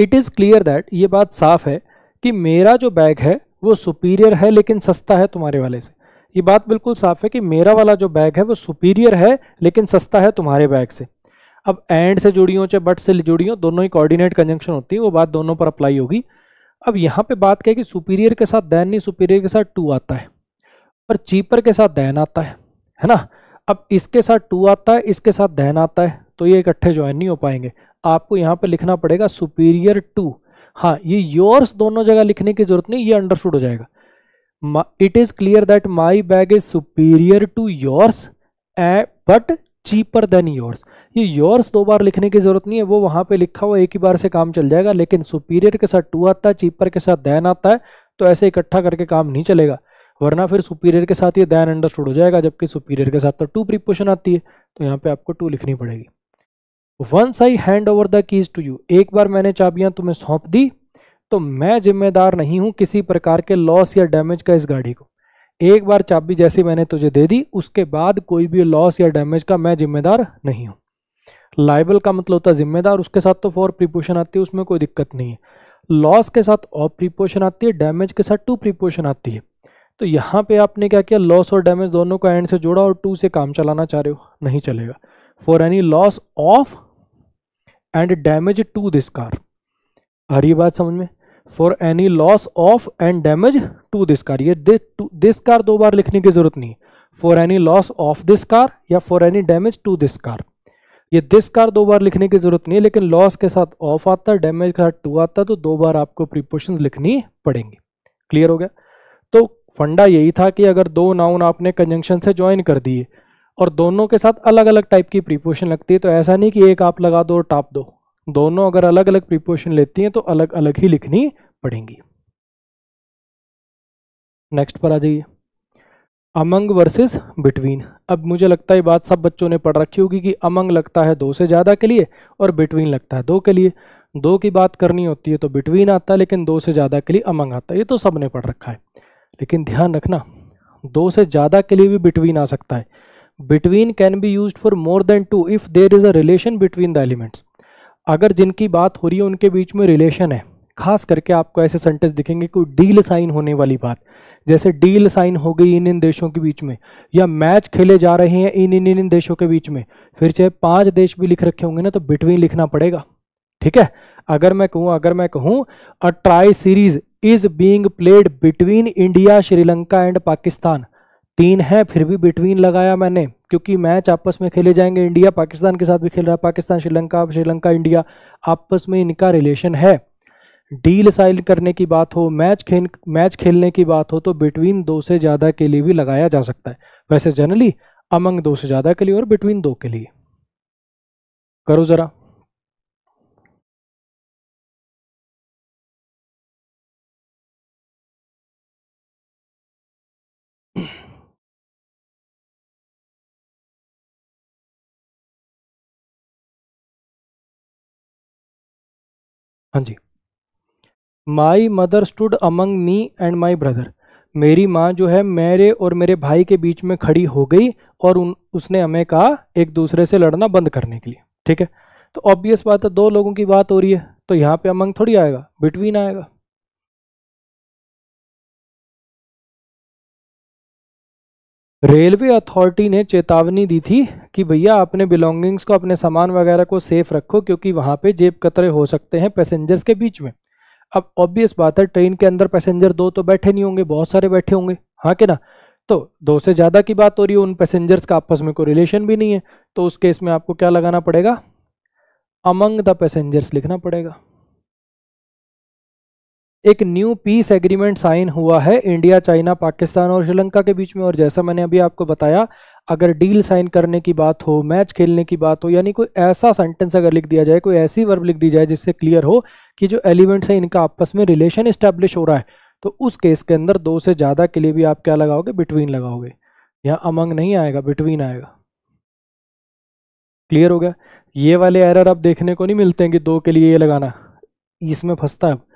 इट इज़ क्लियर दैट ये बात साफ है कि मेरा जो बैग है वो सुपीरियर है लेकिन सस्ता है तुम्हारे वाले से ये बात बिल्कुल साफ है कि मेरा वाला जो बैग है वो सुपीरियर है लेकिन सस्ता है तुम्हारे बैग से अब एंड से जुड़ी हो चाहे बट से जुड़ी हो दोनों ही कोऑर्डिनेट कंजंक्शन होती है वो बात दोनों पर अप्लाई होगी अब यहाँ पे बात कहे कि सुपीरियर के साथ दैन नहीं सुपीरियर के साथ टू आता है पर चीपर के साथ दैन आता है है ना अब इसके साथ टू आता है इसके साथ दैन आता है तो ये इकट्ठे ज्वाइन नहीं हो पाएंगे आपको यहाँ पर लिखना पड़ेगा सुपीरियर टू हाँ ये योर्स दोनों जगह लिखने की जरूरत नहीं ये अंडरस्टूड हो जाएगा it is clear that my bag is superior to yours a but cheaper than yours ये योर्स दो बार लिखने की जरूरत नहीं है वो वहां पे लिखा हुआ एक ही बार से काम चल जाएगा लेकिन सुपीरियर के साथ टू आता है चीपर के साथ दैन आता है तो ऐसे इकट्ठा करके काम नहीं चलेगा वरना फिर सुपीरियर के साथ ये दैन अंडरस्टूड हो जाएगा जबकि सुपीरियर के साथ तो टू प्रीपोशन आती है तो यहाँ पे आपको टू लिखनी पड़ेगी once I hand over the keys to you एक बार मैंने चाबियां तुम्हें सौंप दी तो मैं जिम्मेदार नहीं हूं किसी प्रकार के लॉस या डैमेज का इस गाड़ी को एक बार चाबी जैसी मैंने तुझे दे दी उसके बाद कोई भी लॉस या डैमेज का मैं जिम्मेदार नहीं हूँ लाइबल का मतलब होता है जिम्मेदार उसके साथ तो फोर प्रीपोशन आती है उसमें कोई दिक्कत नहीं है लॉस के साथ ऑफ प्रिपोशन आती है डैमेज के साथ टू प्रिपोशन आती है तो यहाँ पे आपने क्या किया लॉस और डैमेज दोनों को एंड से जोड़ा और टू से काम चलाना चाह रहे हो नहीं चलेगा for any loss of and damage to this car आ रही बात समझ में for any loss of and damage to this car ये दिस कार दो बार लिखने की जरूरत नहीं for any loss of this car या for any damage to this car ये दिस कार दो बार लिखने की जरूरत नहीं है लेकिन लॉस के साथ ऑफ आता है डैमेज के साथ टू आता तो दो बार आपको प्रिपोशन लिखनी पड़ेंगी क्लियर हो गया तो फंडा यही था कि अगर दो नाउन आपने कंजंक्शन से ज्वाइन कर दिए और दोनों के साथ अलग अलग टाइप की प्रीपोशन लगती है तो ऐसा नहीं कि एक आप लगा दो और टाप दो दोनों अगर अलग अलग प्रीपोशन लेती हैं तो अलग अलग ही लिखनी पड़ेंगी नेक्स्ट पर आ जाइए अमंग वर्सेस बिटवीन अब मुझे लगता है बात सब बच्चों ने पढ़ रखी होगी कि अमंग लगता है दो से ज़्यादा के लिए और बिटवीन लगता है दो के लिए दो की बात करनी होती है तो बिटवीन आता है लेकिन दो से ज़्यादा के लिए अमंग आता है ये तो सब ने पढ़ रखा है लेकिन ध्यान रखना दो से ज़्यादा के लिए भी बिटवीन आ सकता है between can be use for more than two if there is a relation between the elements अगर जिनकी बात हो रही है उनके बीच में रिलेशन है खास करके आपको ऐसे सेंटेंस दिखेंगे कोई डील साइन होने वाली बात जैसे डील साइन हो गई इन इन देशों के बीच में या मैच खेले जा रहे हैं इन इन इन, इन देशों के बीच में फिर चाहे पांच देश भी लिख रखे होंगे ना तो बिटवीन लिखना पड़ेगा ठीक है अगर मैं कहूँ अगर मैं कहूँ a tri series is being played between India Sri Lanka and Pakistan तीन है फिर भी बिटवीन लगाया मैंने क्योंकि मैच आपस में खेले जाएंगे इंडिया पाकिस्तान के साथ भी खेल रहा है पाकिस्तान श्रीलंका श्रीलंका इंडिया आपस में इनका रिलेशन है डील साइन करने की बात हो मैच खेल मैच खेलने की बात हो तो बिटवीन दो से ज़्यादा के लिए भी लगाया जा सकता है वैसे जनरली अमंग दो से ज़्यादा के लिए और बिटवीन दो के लिए करो ज़रा हाँ जी my mother stood among me and my brother मेरी माँ जो है मेरे और मेरे भाई के बीच में खड़ी हो गई और उन उसने हमें कहा एक दूसरे से लड़ना बंद करने के लिए ठीक है तो ऑब्वियस बात है दो लोगों की बात हो रही है तो यहाँ पे अमंग थोड़ी आएगा बिटवीन आएगा रेलवे अथॉरिटी ने चेतावनी दी थी कि भैया अपने बिलोंगिंग्स को अपने सामान वगैरह को सेफ रखो क्योंकि वहाँ पे जेब कतरे हो सकते हैं पैसेंजर्स के बीच में अब ऑब्वियस बात है ट्रेन के अंदर पैसेंजर दो तो बैठे नहीं होंगे बहुत सारे बैठे होंगे हाँ के ना तो दो से ज़्यादा की बात हो रही है उन पैसेंजर्स का आपस में कोई रिलेशन भी नहीं है तो उस केस में आपको क्या लगाना पड़ेगा अमंग द पैसेंजर्स लिखना पड़ेगा एक न्यू पीस एग्रीमेंट साइन हुआ है इंडिया चाइना पाकिस्तान और श्रीलंका के बीच में और जैसा मैंने अभी आपको बताया अगर डील साइन करने की बात हो मैच खेलने की बात हो यानी कोई ऐसा सेंटेंस अगर लिख दिया जाए कोई ऐसी वर्ब लिख दी जाए जिससे क्लियर हो कि जो एलिमेंट्स हैं इनका आपस में रिलेशन इस्टेब्लिश हो रहा है तो उस केस के अंदर दो से ज़्यादा के लिए भी आप क्या लगाओगे बिटवीन लगाओगे यहाँ अमंग नहीं आएगा बिटवीन आएगा क्लियर हो गया ये वाले एरर आप देखने को नहीं मिलते हैं कि दो के लिए ये लगाना इसमें फंसता है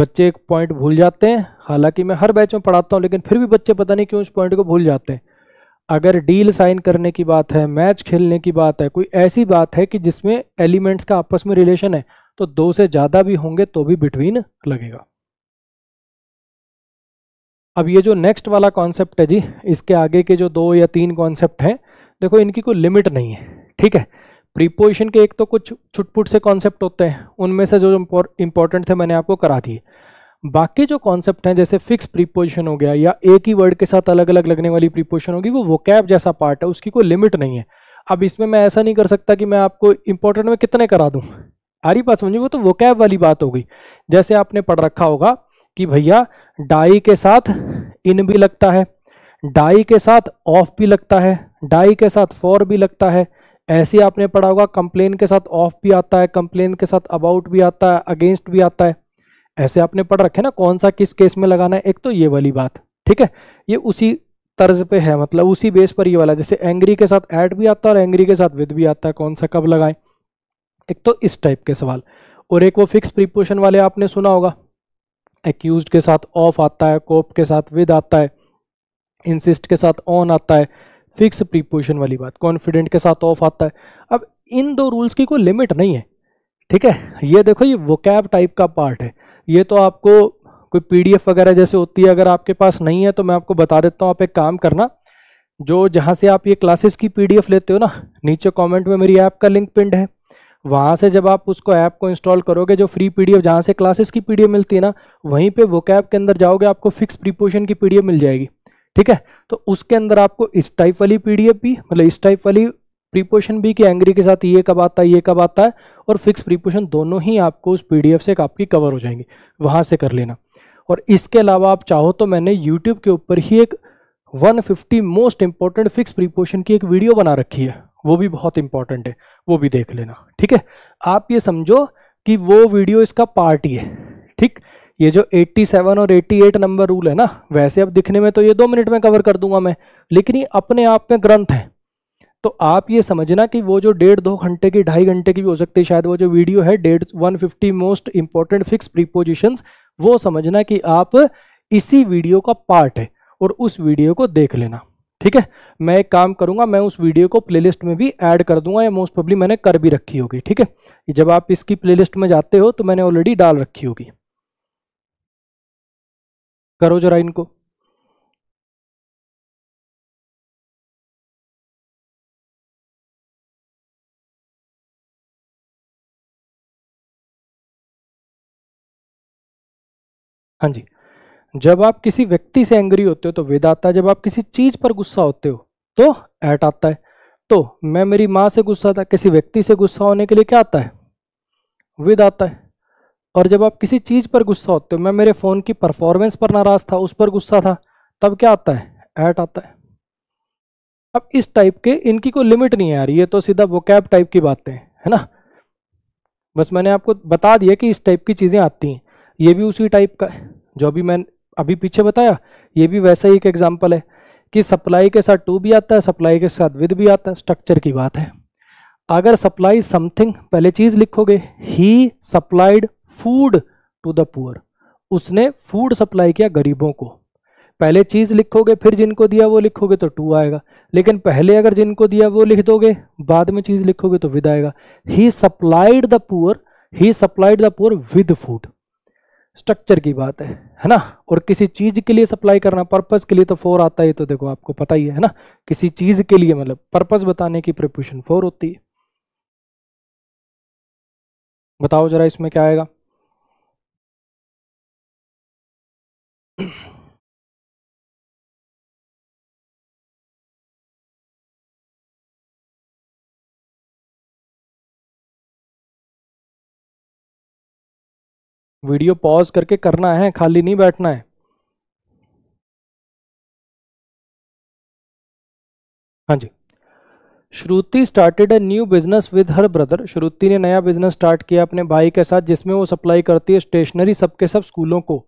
बच्चे एक पॉइंट भूल जाते हैं हालांकि मैं हर बैच में पढ़ाता हूँ लेकिन फिर भी बच्चे पता नहीं क्यों उस पॉइंट को भूल जाते हैं अगर डील साइन करने की बात है मैच खेलने की बात है कोई ऐसी बात है कि जिसमें एलिमेंट्स का आपस में रिलेशन है तो दो से ज़्यादा भी होंगे तो भी बिटवीन लगेगा अब ये जो नेक्स्ट वाला कॉन्सेप्ट है जी इसके आगे के जो दो या तीन कॉन्सेप्ट हैं देखो इनकी कोई लिमिट नहीं है ठीक है प्रीपोजिशन के एक तो कुछ छुटपुट से कॉन्सेप्ट होते हैं उनमें से जो इंपॉर्टेंट थे मैंने आपको करा दिए बाकी जो कॉन्सेप्ट हैं जैसे फिक्स प्रीपोजिशन हो गया या एक ही वर्ड के साथ अलग अलग लगने वाली प्रीपोजिशन होगी वो वोकैब जैसा पार्ट है उसकी कोई लिमिट नहीं है अब इसमें मैं ऐसा नहीं कर सकता कि मैं आपको इंपॉर्टेंट में कितने करा दूँ आरी बात समझिए वो तो वोकैब वाली बात हो गई जैसे आपने पढ़ रखा होगा कि भैया डाई के साथ इन भी लगता है डाई के साथ ऑफ भी लगता है डाई के साथ फॉर भी लगता है ऐसे आपने पढ़ा होगा कंप्लेन के साथ ऑफ भी आता है कंप्लेन के साथ अबाउट भी आता है अगेंस्ट भी आता है ऐसे आपने पढ़ रखे ना कौन सा किस केस में लगाना है एक तो ये वाली बात ठीक है ये उसी तर्ज पे है मतलब उसी बेस पर ये वाला जैसे एंग्री के साथ एड भी आता है और एंग्री के साथ विद भी आता है कौन सा कब लगाएं एक तो इस टाइप के सवाल और एक वो फिक्स प्रिपोशन वाले आपने सुना होगा एक्यूज के साथ ऑफ आता है कोप के साथ विद आता है इंसिस्ट के साथ ऑन आता है फिक्स प्रीपोजिशन वाली बात कॉन्फिडेंट के साथ ऑफ आता है अब इन दो रूल्स की कोई लिमिट नहीं है ठीक है ये देखो ये वोकैब टाइप का पार्ट है ये तो आपको कोई पीडीएफ वगैरह जैसे होती है अगर आपके पास नहीं है तो मैं आपको बता देता हूँ आप एक काम करना जो जहाँ से आप ये क्लासेस की पीडीएफ लेते हो ना नीचे कमेंट में मेरी ऐप का लिंक पिंड है वहाँ से जब आप उसको ऐप को इंस्टॉल करोगे जो फ्री पीडीएफ जहाँ से क्लासेस की पीडीएफ मिलती है ना वहीं पे कैब के अंदर जाओगे आपको फिक्स प्रीपोशन की पीडीएफ मिल जाएगी ठीक है तो उसके अंदर आपको इस टाइप वाली पीडीएफ भी मतलब इस टाइप वाली प्रीपोशन भी कि एंग्री के साथ ये कब आता है ये कब आता है और फिक्स प्रीपोशन दोनों ही आपको उस पीडीएफ से आपकी कवर हो जाएंगी वहाँ से कर लेना और इसके अलावा आप चाहो तो मैंने यूट्यूब के ऊपर ही एक 150 मोस्ट इंपॉर्टेंट फिक्स प्रीपोशन की एक वीडियो बना रखी है वो भी बहुत इंपॉर्टेंट है वो भी देख लेना ठीक है आप ये समझो कि वो वीडियो इसका पार्ट ही है ठीक ये जो 87 और 88 नंबर रूल है ना वैसे अब दिखने में तो ये दो मिनट में कवर कर दूंगा मैं लेकिन ये अपने आप में ग्रंथ है तो आप ये समझना कि वो जो डेढ़ दो घंटे की ढाई घंटे की भी हो सकती है शायद वो जो वीडियो है डेढ़ one fifty most important fix prepositions वो समझना कि आप इसी वीडियो का पार्ट है और उस वीडियो को देख लेना ठीक है मैं एक काम करूंगा मैं उस वीडियो को प्लेलिस्ट में भी ऐड कर दूंगा या मोस्ट पब्लिक मैंने कर भी रखी होगी ठीक है जब आप इसकी प्लेलिस्ट में जाते हो तो मैंने ऑलरेडी डाल रखी होगी करो जरा इनको हाँ जी जब आप किसी व्यक्ति से एंग्री होते हो तो वेद आता है जब आप किसी चीज पर गुस्सा होते हो तो ऐट आता है तो मैं मेरी मां से गुस्सा था किसी व्यक्ति से गुस्सा होने के लिए क्या आता है विद आता है और जब आप किसी चीज़ पर गुस्सा होते हो मैं मेरे फ़ोन की परफॉर्मेंस पर नाराज़ था उस पर गुस्सा था तब क्या आता है ऐट आता है अब इस टाइप के इनकी कोई लिमिट नहीं है यार ये तो सीधा वो कैब टाइप की बातें है ना बस मैंने आपको बता दिया कि इस टाइप की चीज़ें आती हैं ये भी उसी टाइप का है जो अभी मैंने अभी पीछे बताया ये भी वैसा ही एक एग्जाम्पल है कि सप्लाई के साथ टू भी आता है सप्लाई के साथ विद भी आता है स्ट्रक्चर की बात है अगर सप्लाई समथिंग पहले चीज़ लिखोगे he supplied food to the poor उसने फूड सप्लाई किया गरीबों को पहले चीज़ लिखोगे फिर जिनको दिया वो लिखोगे तो टू आएगा लेकिन पहले अगर जिनको दिया वो लिख दोगे बाद में चीज़ लिखोगे तो विद आएगा he supplied the poor he supplied the poor with food structure की बात है है ना और किसी चीज़ के लिए सप्लाई करना पर्पज़ के लिए तो फोर आता है तो देखो आपको पता ही है ना किसी चीज़ के लिए मतलब पर्पज़ बताने की प्रिपोशन फोर होती है बताओ जरा इसमें क्या आएगा वीडियो पॉज करके करना है खाली नहीं बैठना है हाँ जी Shruti started a new business with her brother Shruti ने नया बिजनेस स्टार्ट किया अपने भाई के साथ जिसमें वो सप्लाई करती है स्टेशनरी सबके सब स्कूलों को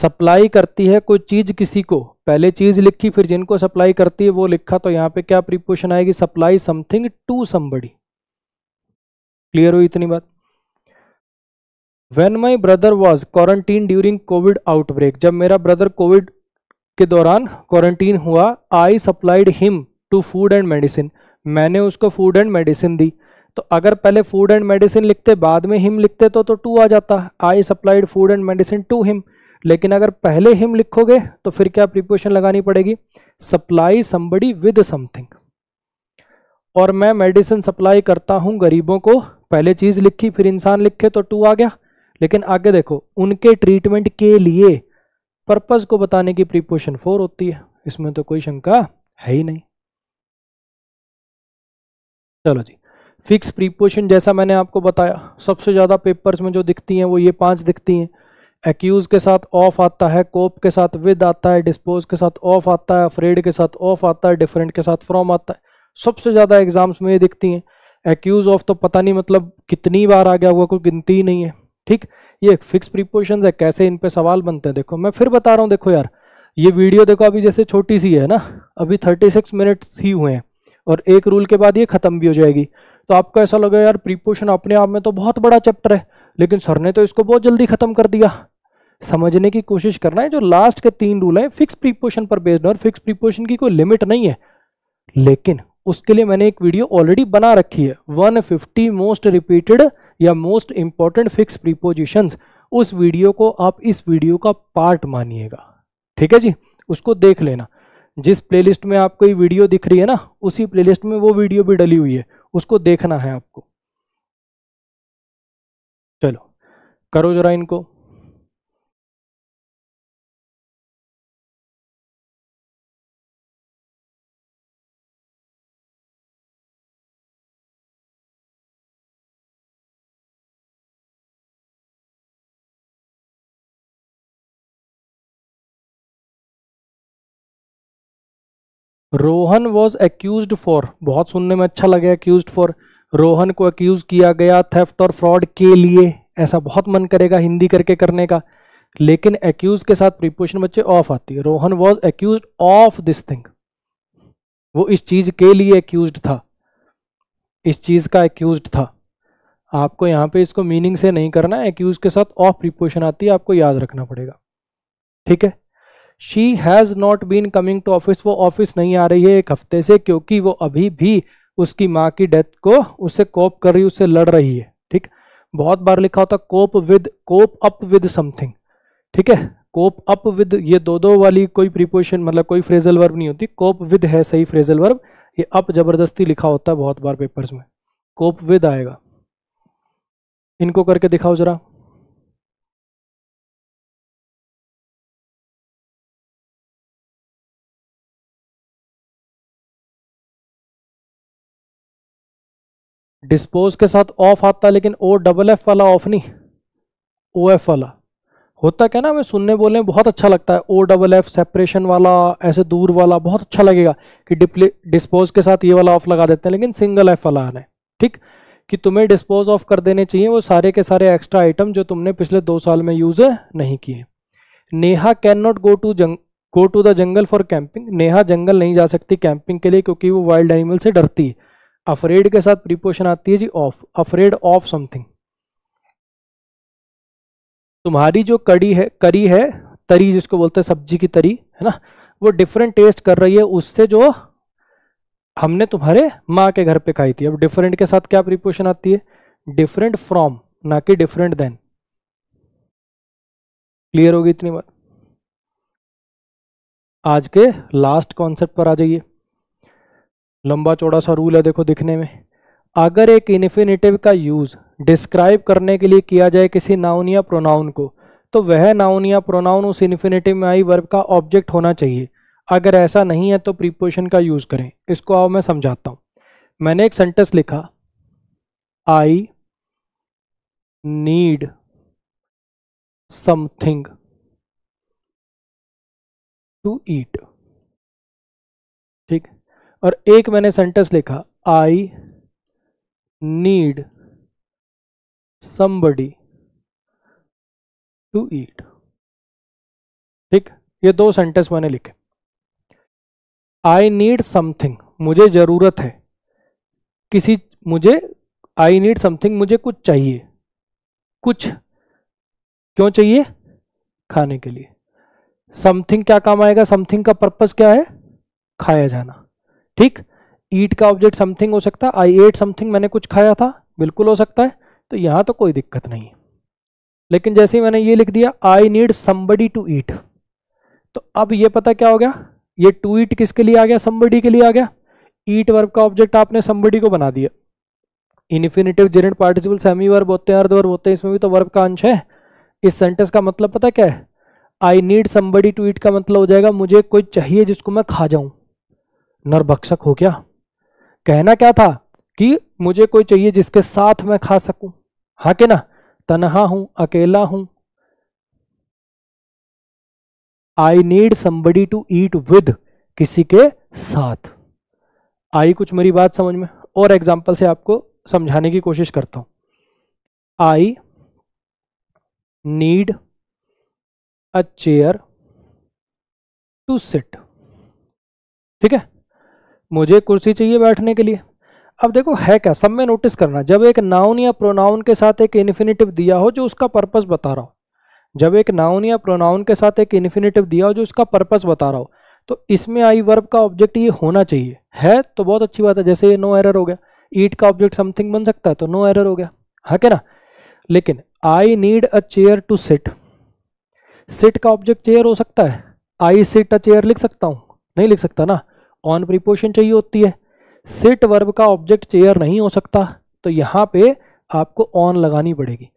सप्लाई करती है कोई चीज किसी को पहले चीज लिखी फिर जिनको सप्लाई करती है वो लिखा तो यहाँ पे क्या प्रीपोशन आएगी supply something to somebody clear हुई इतनी बात when my brother was quarantine during COVID outbreak जब मेरा ब्रदर कोविड के दौरान क्वारंटीन हुआ I supplied him to food and medicine मैंने उसको फूड एंड मेडिसिन दी तो अगर पहले फूड एंड मेडिसिन लिखते बाद में हिम लिखते तो तो टू आ जाता I supplied food and medicine to him लेकिन अगर पहले हिम लिखोगे तो फिर क्या प्रिपोजिशन लगानी पड़ेगी सप्लाई समबड़ी विद समथिंग और मैं मेडिसिन सप्लाई करता हूं गरीबों को पहले चीज लिखी फिर इंसान लिखे तो टू आ गया लेकिन आगे देखो उनके ट्रीटमेंट के लिए पर्पज को बताने की प्रिपोजिशन फोर होती है इसमें तो कोई शंका है ही नहीं चलो जी फिक्स प्रीपोशन जैसा मैंने आपको बताया सबसे ज़्यादा पेपर्स में जो दिखती हैं वो ये पांच दिखती हैं एक्यूज के साथ ऑफ आता है कोप के साथ विद आता है डिस्पोज के साथ ऑफ आता है अफ्रेड के साथ ऑफ आता है डिफरेंट के साथ फ्रॉम आता है सबसे ज़्यादा एग्जाम्स में ये दिखती हैं एक्यूज ऑफ तो पता नहीं मतलब कितनी बार आ गया हुआ कोई गिनती ही नहीं है ठीक ये फिक्स प्रिपोर्शन है कैसे इन पर सवाल बनते हैं देखो मैं फिर बता रहा हूँ देखो यार ये वीडियो देखो अभी जैसे छोटी सी है ना अभी थर्टी सिक्स मिनट्स ही हुए हैं और एक रूल के बाद ये ख़त्म भी हो जाएगी तो आपको ऐसा लगेगा यार प्रीपोशन अपने आप में तो बहुत बड़ा चैप्टर है लेकिन सर ने तो इसको बहुत जल्दी ख़त्म कर दिया समझने की कोशिश करना है जो लास्ट के तीन रूल हैं फिक्स प्रीपोशन पर बेस्ड और फिक्स प्रीपोशन की कोई लिमिट नहीं है लेकिन उसके लिए मैंने एक वीडियो ऑलरेडी बना रखी है 150 मोस्ट रिपीटेड या मोस्ट इंपॉर्टेंट फिक्स प्रीपोजिशंस उस वीडियो को आप इस वीडियो का पार्ट मानिएगा ठीक है जी उसको देख लेना जिस प्लेलिस्ट में आपको ये वीडियो दिख रही है ना उसी प्लेलिस्ट में वो वीडियो भी डली हुई है उसको देखना है आपको चलो करो जरा इनको रोहन वॉज एक्यूज फॉर बहुत सुनने में अच्छा लगे एक्यूज फॉर रोहन को एक्यूज किया गया थेफ्ट और फ्रॉड के लिए ऐसा बहुत मन करेगा हिंदी करके करने का लेकिन एक्यूज के साथ प्रिपोशन बच्चे ऑफ आती है Rohan was accuse of this thing वो इस चीज के लिए एक्यूज था इस चीज का एक्यूज था आपको यहां पे इसको मीनिंग से नहीं करना एक्यूज के साथ ऑफ प्रिपोशन आती है आपको याद रखना पड़ेगा ठीक है she has not been coming to office वो ऑफिस नहीं आ रही है एक हफ्ते से क्योंकि वो अभी भी उसकी माँ की डेथ को उसे कोप कर रही उसे लड़ रही है ठीक बहुत बार लिखा होता cope with cope up with something ठीक है कोप अप विद ये दो दो वाली कोई प्रीपोजिशन मतलब कोई फ्रेजल वर्ब नहीं होती कोप विद है सही फ्रेजल वर्ब ये अप जबरदस्ती लिखा होता है बहुत बार पेपर्स में कोप विद आएगा इनको करके दिखाओ जरा डिस्पोज के साथ ऑफ आता लेकिन ओ डबल एफ वाला ऑफ नहीं ओ एफ वाला होता क्या ना हमें सुनने बोलने में बहुत अच्छा लगता है ओ डबल एफ सेपरेशन वाला ऐसे दूर वाला बहुत अच्छा लगेगा कि डिस्पोज के साथ ये वाला ऑफ लगा देते हैं लेकिन सिंगल एफ वाला आना है ठीक कि तुम्हें डिस्पोज ऑफ कर देने चाहिए वो सारे के सारे एक्स्ट्रा आइटम जो तुमने पिछले दो साल में यूज़ नहीं किए Neha can not go to जंग go to the jungle for camping Neha जंगल नहीं जा सकती कैंपिंग के लिए क्योंकि वो वाइल्ड एनिमल से डरती है अफ्रेड के साथ प्रीपोशन आती है जी ऑफ अफ्रेड ऑफ समथिंग तुम्हारी जो कड़ी है करी है तरी जिसको बोलते हैं सब्जी की तरी है ना वो डिफरेंट टेस्ट कर रही है उससे जो हमने तुम्हारे माँ के घर पे खाई थी अब डिफरेंट के साथ क्या प्रीपोशन आती है डिफरेंट फ्रॉम ना कि डिफरेंट देन क्लियर होगी इतनी बात आज के लास्ट कॉन्सेप्ट पर आ जाइए लंबा चौड़ा सा रूल है देखो दिखने में अगर एक इन्फिनेटिव का यूज़ डिस्क्राइब करने के लिए किया जाए किसी नाउन या प्रोनाउन को तो वह नाउन या प्रोनाउन उस इन्फिनेटिव में आई वर्ब का ऑब्जेक्ट होना चाहिए अगर ऐसा नहीं है तो प्रीपोजिशन का यूज़ करें इसको आओ मैं समझाता हूं मैंने एक सेंटेंस लिखा I need something to eat और एक मैंने सेंटेंस लिखा I need somebody to eat ठीक ये दो सेंटेंस मैंने लिखे आई नीड समथिंग मुझे जरूरत है किसी मुझे आई नीड समथिंग मुझे कुछ चाहिए कुछ क्यों चाहिए खाने के लिए समथिंग क्या काम आएगा समथिंग का पर्पस क्या है खाया जाना ठीक ईट का ऑब्जेक्ट समथिंग हो सकता है आई एट समथिंग मैंने कुछ खाया था बिल्कुल हो सकता है तो यहां तो कोई दिक्कत नहीं लेकिन जैसे ही मैंने ये लिख दिया I need somebody to eat तो अब ये पता क्या हो गया ये टू ईट किसके लिए आ गया समबडी के लिए आ गया ईट वर्ब का ऑब्जेक्ट आपने समबडी को बना दिया infinitive gerund participle semi verb होते हैं अर्धवर्ब होते हैं इसमें भी तो वर्ब का अंश है इस सेंटेंस का मतलब पता क्या है I need somebody to eat का मतलब हो जाएगा मुझे कोई चाहिए जिसको मैं खा जाऊं नरभक्षक हो गया कहना क्या था कि मुझे कोई चाहिए जिसके साथ मैं खा सकूं हा के ना तनहा हूं अकेला हूं I need somebody to eat with किसी के साथ आई कुछ मेरी बात समझ में और एग्जाम्पल से आपको समझाने की कोशिश करता हूं I need a chair to sit ठीक है मुझे कुर्सी चाहिए बैठने के लिए अब देखो है क्या सब में नोटिस करना जब एक नाउन या प्रोनाउन के साथ एक इन्फिनेटिव दिया हो जो उसका पर्पस बता रहा हो जब एक नाउन या प्रोनाउन के साथ एक इन्फिनेटिव दिया हो जो उसका पर्पस बता रहा हो तो इसमें आई वर्ब का ऑब्जेक्ट ये होना चाहिए है तो बहुत अच्छी बात है जैसे ये नो एरर हो गया ईट का ऑब्जेक्ट समथिंग बन सकता है तो नो एरर हो गया है हाँ क्या ना लेकिन I need a chair to sit sit का ऑब्जेक्ट चेयर हो सकता है आई सिट अ चेयर लिख सकता हूँ नहीं लिख सकता ना ऑन प्रीपोशन चाहिए होती है सिट वर्ब का ऑब्जेक्ट चेयर नहीं हो सकता तो यहाँ पे आपको ऑन लगानी पड़ेगी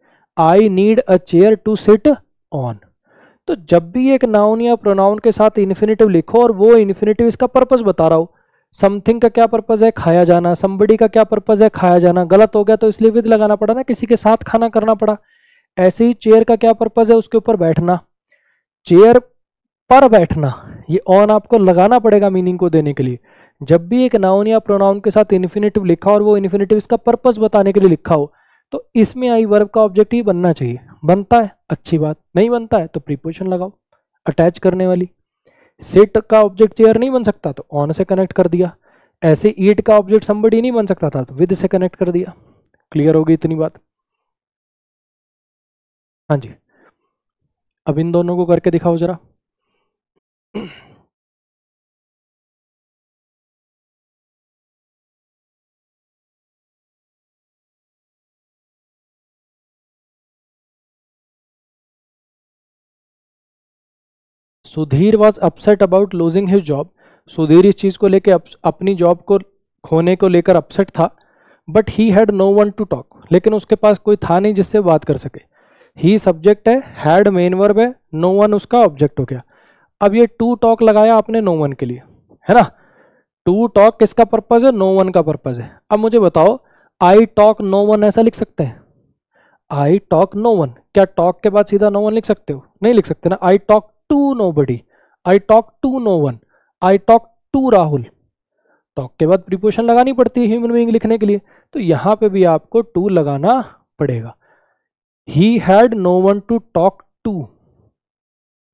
I need a chair to sit on तो जब भी एक नाउन या प्रोनाउन के साथ इन्फिनेटिव लिखो और वो इन्फिनेटिव इसका पर्पज़ बता रहा हो समथिंग का क्या पर्पज़ है खाया जाना समबडी का क्या पर्पज़ है खाया जाना गलत हो गया तो इसलिए विद लगाना पड़ा ना किसी के साथ खाना करना पड़ा ऐसे ही चेयर का क्या पर्पज़ है उसके ऊपर बैठना चेयर पर बैठना ये ऑन आपको लगाना पड़ेगा मीनिंग को देने के लिए जब भी एक नाउन या प्रोनाउन के साथ इन्फिनेटिव लिखा और वो इन्फिनेटिव इसका पर्पज बताने के लिए लिखा हो तो इसमें आई वर्ब का ऑब्जेक्ट ही बनना चाहिए बनता है अच्छी बात नहीं बनता है तो प्रीपोजिशन लगाओ अटैच करने वाली सेट का ऑब्जेक्ट चेयर नहीं बन सकता तो ऑन से कनेक्ट कर दिया ऐसे ईट का ऑब्जेक्ट संबडी नहीं बन सकता था तो विद से कनेक्ट कर दिया क्लियर होगी इतनी बात हाँ जी अब इन दोनों को करके दिखाओ जरा Sudhir was upset about losing his job Sudhir इस चीज़ को लेकर अपनी जॉब को खोने को लेकर अपसेट था but he had no one to talk लेकिन उसके पास कोई था नहीं जिससे बात कर सके ही सब्जेक्ट है हैड मेन वर्ब है नो वन उसका ऑब्जेक्ट हो गया अब ये टू टॉक लगाया आपने नो वन के लिए है ना टू टॉक किसका पर्पज है नो वन का पर्पज है अब मुझे बताओ आई टॉक नो वन ऐसा लिख सकते हैं आई टॉक नो वन क्या टॉक के बाद सीधा नो वन लिख सकते हो नहीं लिख सकते ना I talk to nobody I talk to no one I talk to Rahul talk के बाद प्रिपोशन लगानी पड़ती है ह्यूमन बींग लिखने के लिए तो यहाँ पे भी आपको टू लगाना पड़ेगा he had no one to talk to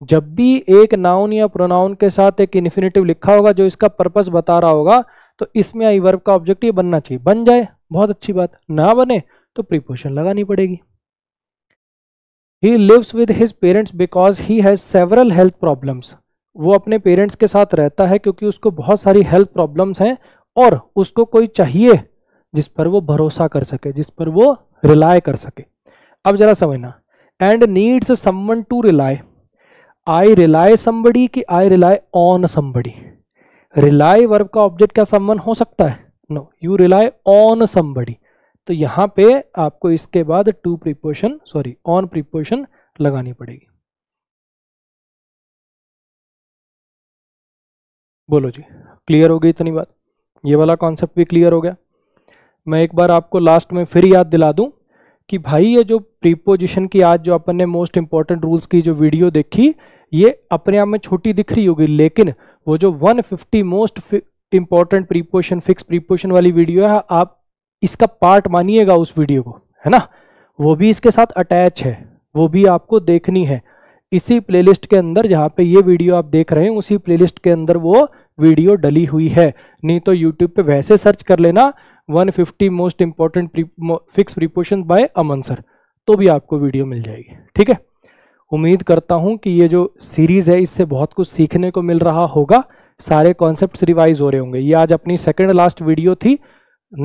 जब भी एक नाउन या प्रोनाउन के साथ एक इन्फिनेटिव लिखा होगा जो इसका पर्पज बता रहा होगा तो इसमें आई वर्ब का ऑब्जेक्टिव बनना चाहिए बन जाए बहुत अच्छी बात ना बने तो प्रीपोशन लगानी पड़ेगी he lives with his parents because he has several health problems वो अपने पेरेंट्स के साथ रहता है क्योंकि उसको बहुत सारी हेल्थ प्रॉब्लम्स हैं और उसको कोई चाहिए जिस पर वो भरोसा कर सके जिस पर वो रिलाय कर सके अब जरा समझना and needs someone to rely I rely somebody कि I rely on somebody rely verb का ऑब्जेक्ट क्या संबंध हो सकता है no you rely on somebody तो यहां पे आपको इसके बाद to preposition sorry on preposition लगानी पड़ेगी बोलो जी क्लियर हो गई इतनी बात ये वाला कॉन्सेप्ट भी क्लियर हो गया मैं एक बार आपको लास्ट में फिर याद दिला दूं कि भाई ये जो प्रीपोजिशन की आज जो अपन ने मोस्ट इंपॉर्टेंट रूल्स की जो वीडियो देखी ये अपने आप में छोटी दिख रही होगी लेकिन वो जो 150 most important preposition fix preposition वाली वीडियो है आप इसका पार्ट मानिएगा उस वीडियो को है ना वो भी इसके साथ अटैच है वो भी आपको देखनी है इसी प्लेलिस्ट के अंदर जहाँ पे ये वीडियो आप देख रहे हैं उसी प्लेलिस्ट के अंदर वो वीडियो डली हुई है नहीं तो यूट्यूब पे वैसे सर्च कर लेना 150 most important fix preposition by Aman sir तो भी आपको वीडियो मिल जाएगी ठीक है उम्मीद करता हूँ कि ये जो सीरीज़ है इससे बहुत कुछ सीखने को मिल रहा होगा सारे कॉन्सेप्ट रिवाइज हो रहे होंगे ये आज अपनी सेकेंड लास्ट वीडियो थी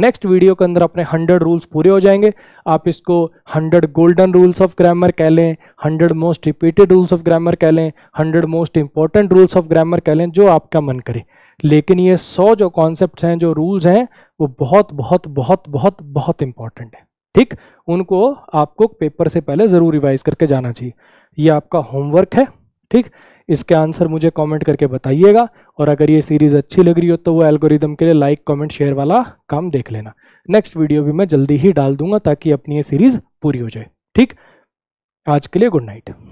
नेक्स्ट वीडियो के अंदर अपने 100 रूल्स पूरे हो जाएंगे आप इसको 100 गोल्डन रूल्स ऑफ ग्रामर कह लें 100 most repeated rules of grammar कह लें 100 most important rules of grammar कह लें जो आपका मन करे लेकिन ये 100 जो कॉन्सेप्ट हैं जो रूल्स हैं वो बहुत बहुत बहुत बहुत बहुत इंपॉर्टेंट है ठीक उनको आपको पेपर से पहले ज़रूर रिवाइज करके जाना चाहिए ये आपका होमवर्क है ठीक इसके आंसर मुझे कमेंट करके बताइएगा और अगर ये सीरीज़ अच्छी लग रही हो तो वो एल्गोरिदम के लिए लाइक कमेंट शेयर वाला काम देख लेना नेक्स्ट वीडियो भी मैं जल्दी ही डाल दूंगा ताकि अपनी ये सीरीज़ पूरी हो जाए ठीक आज के लिए गुड नाइट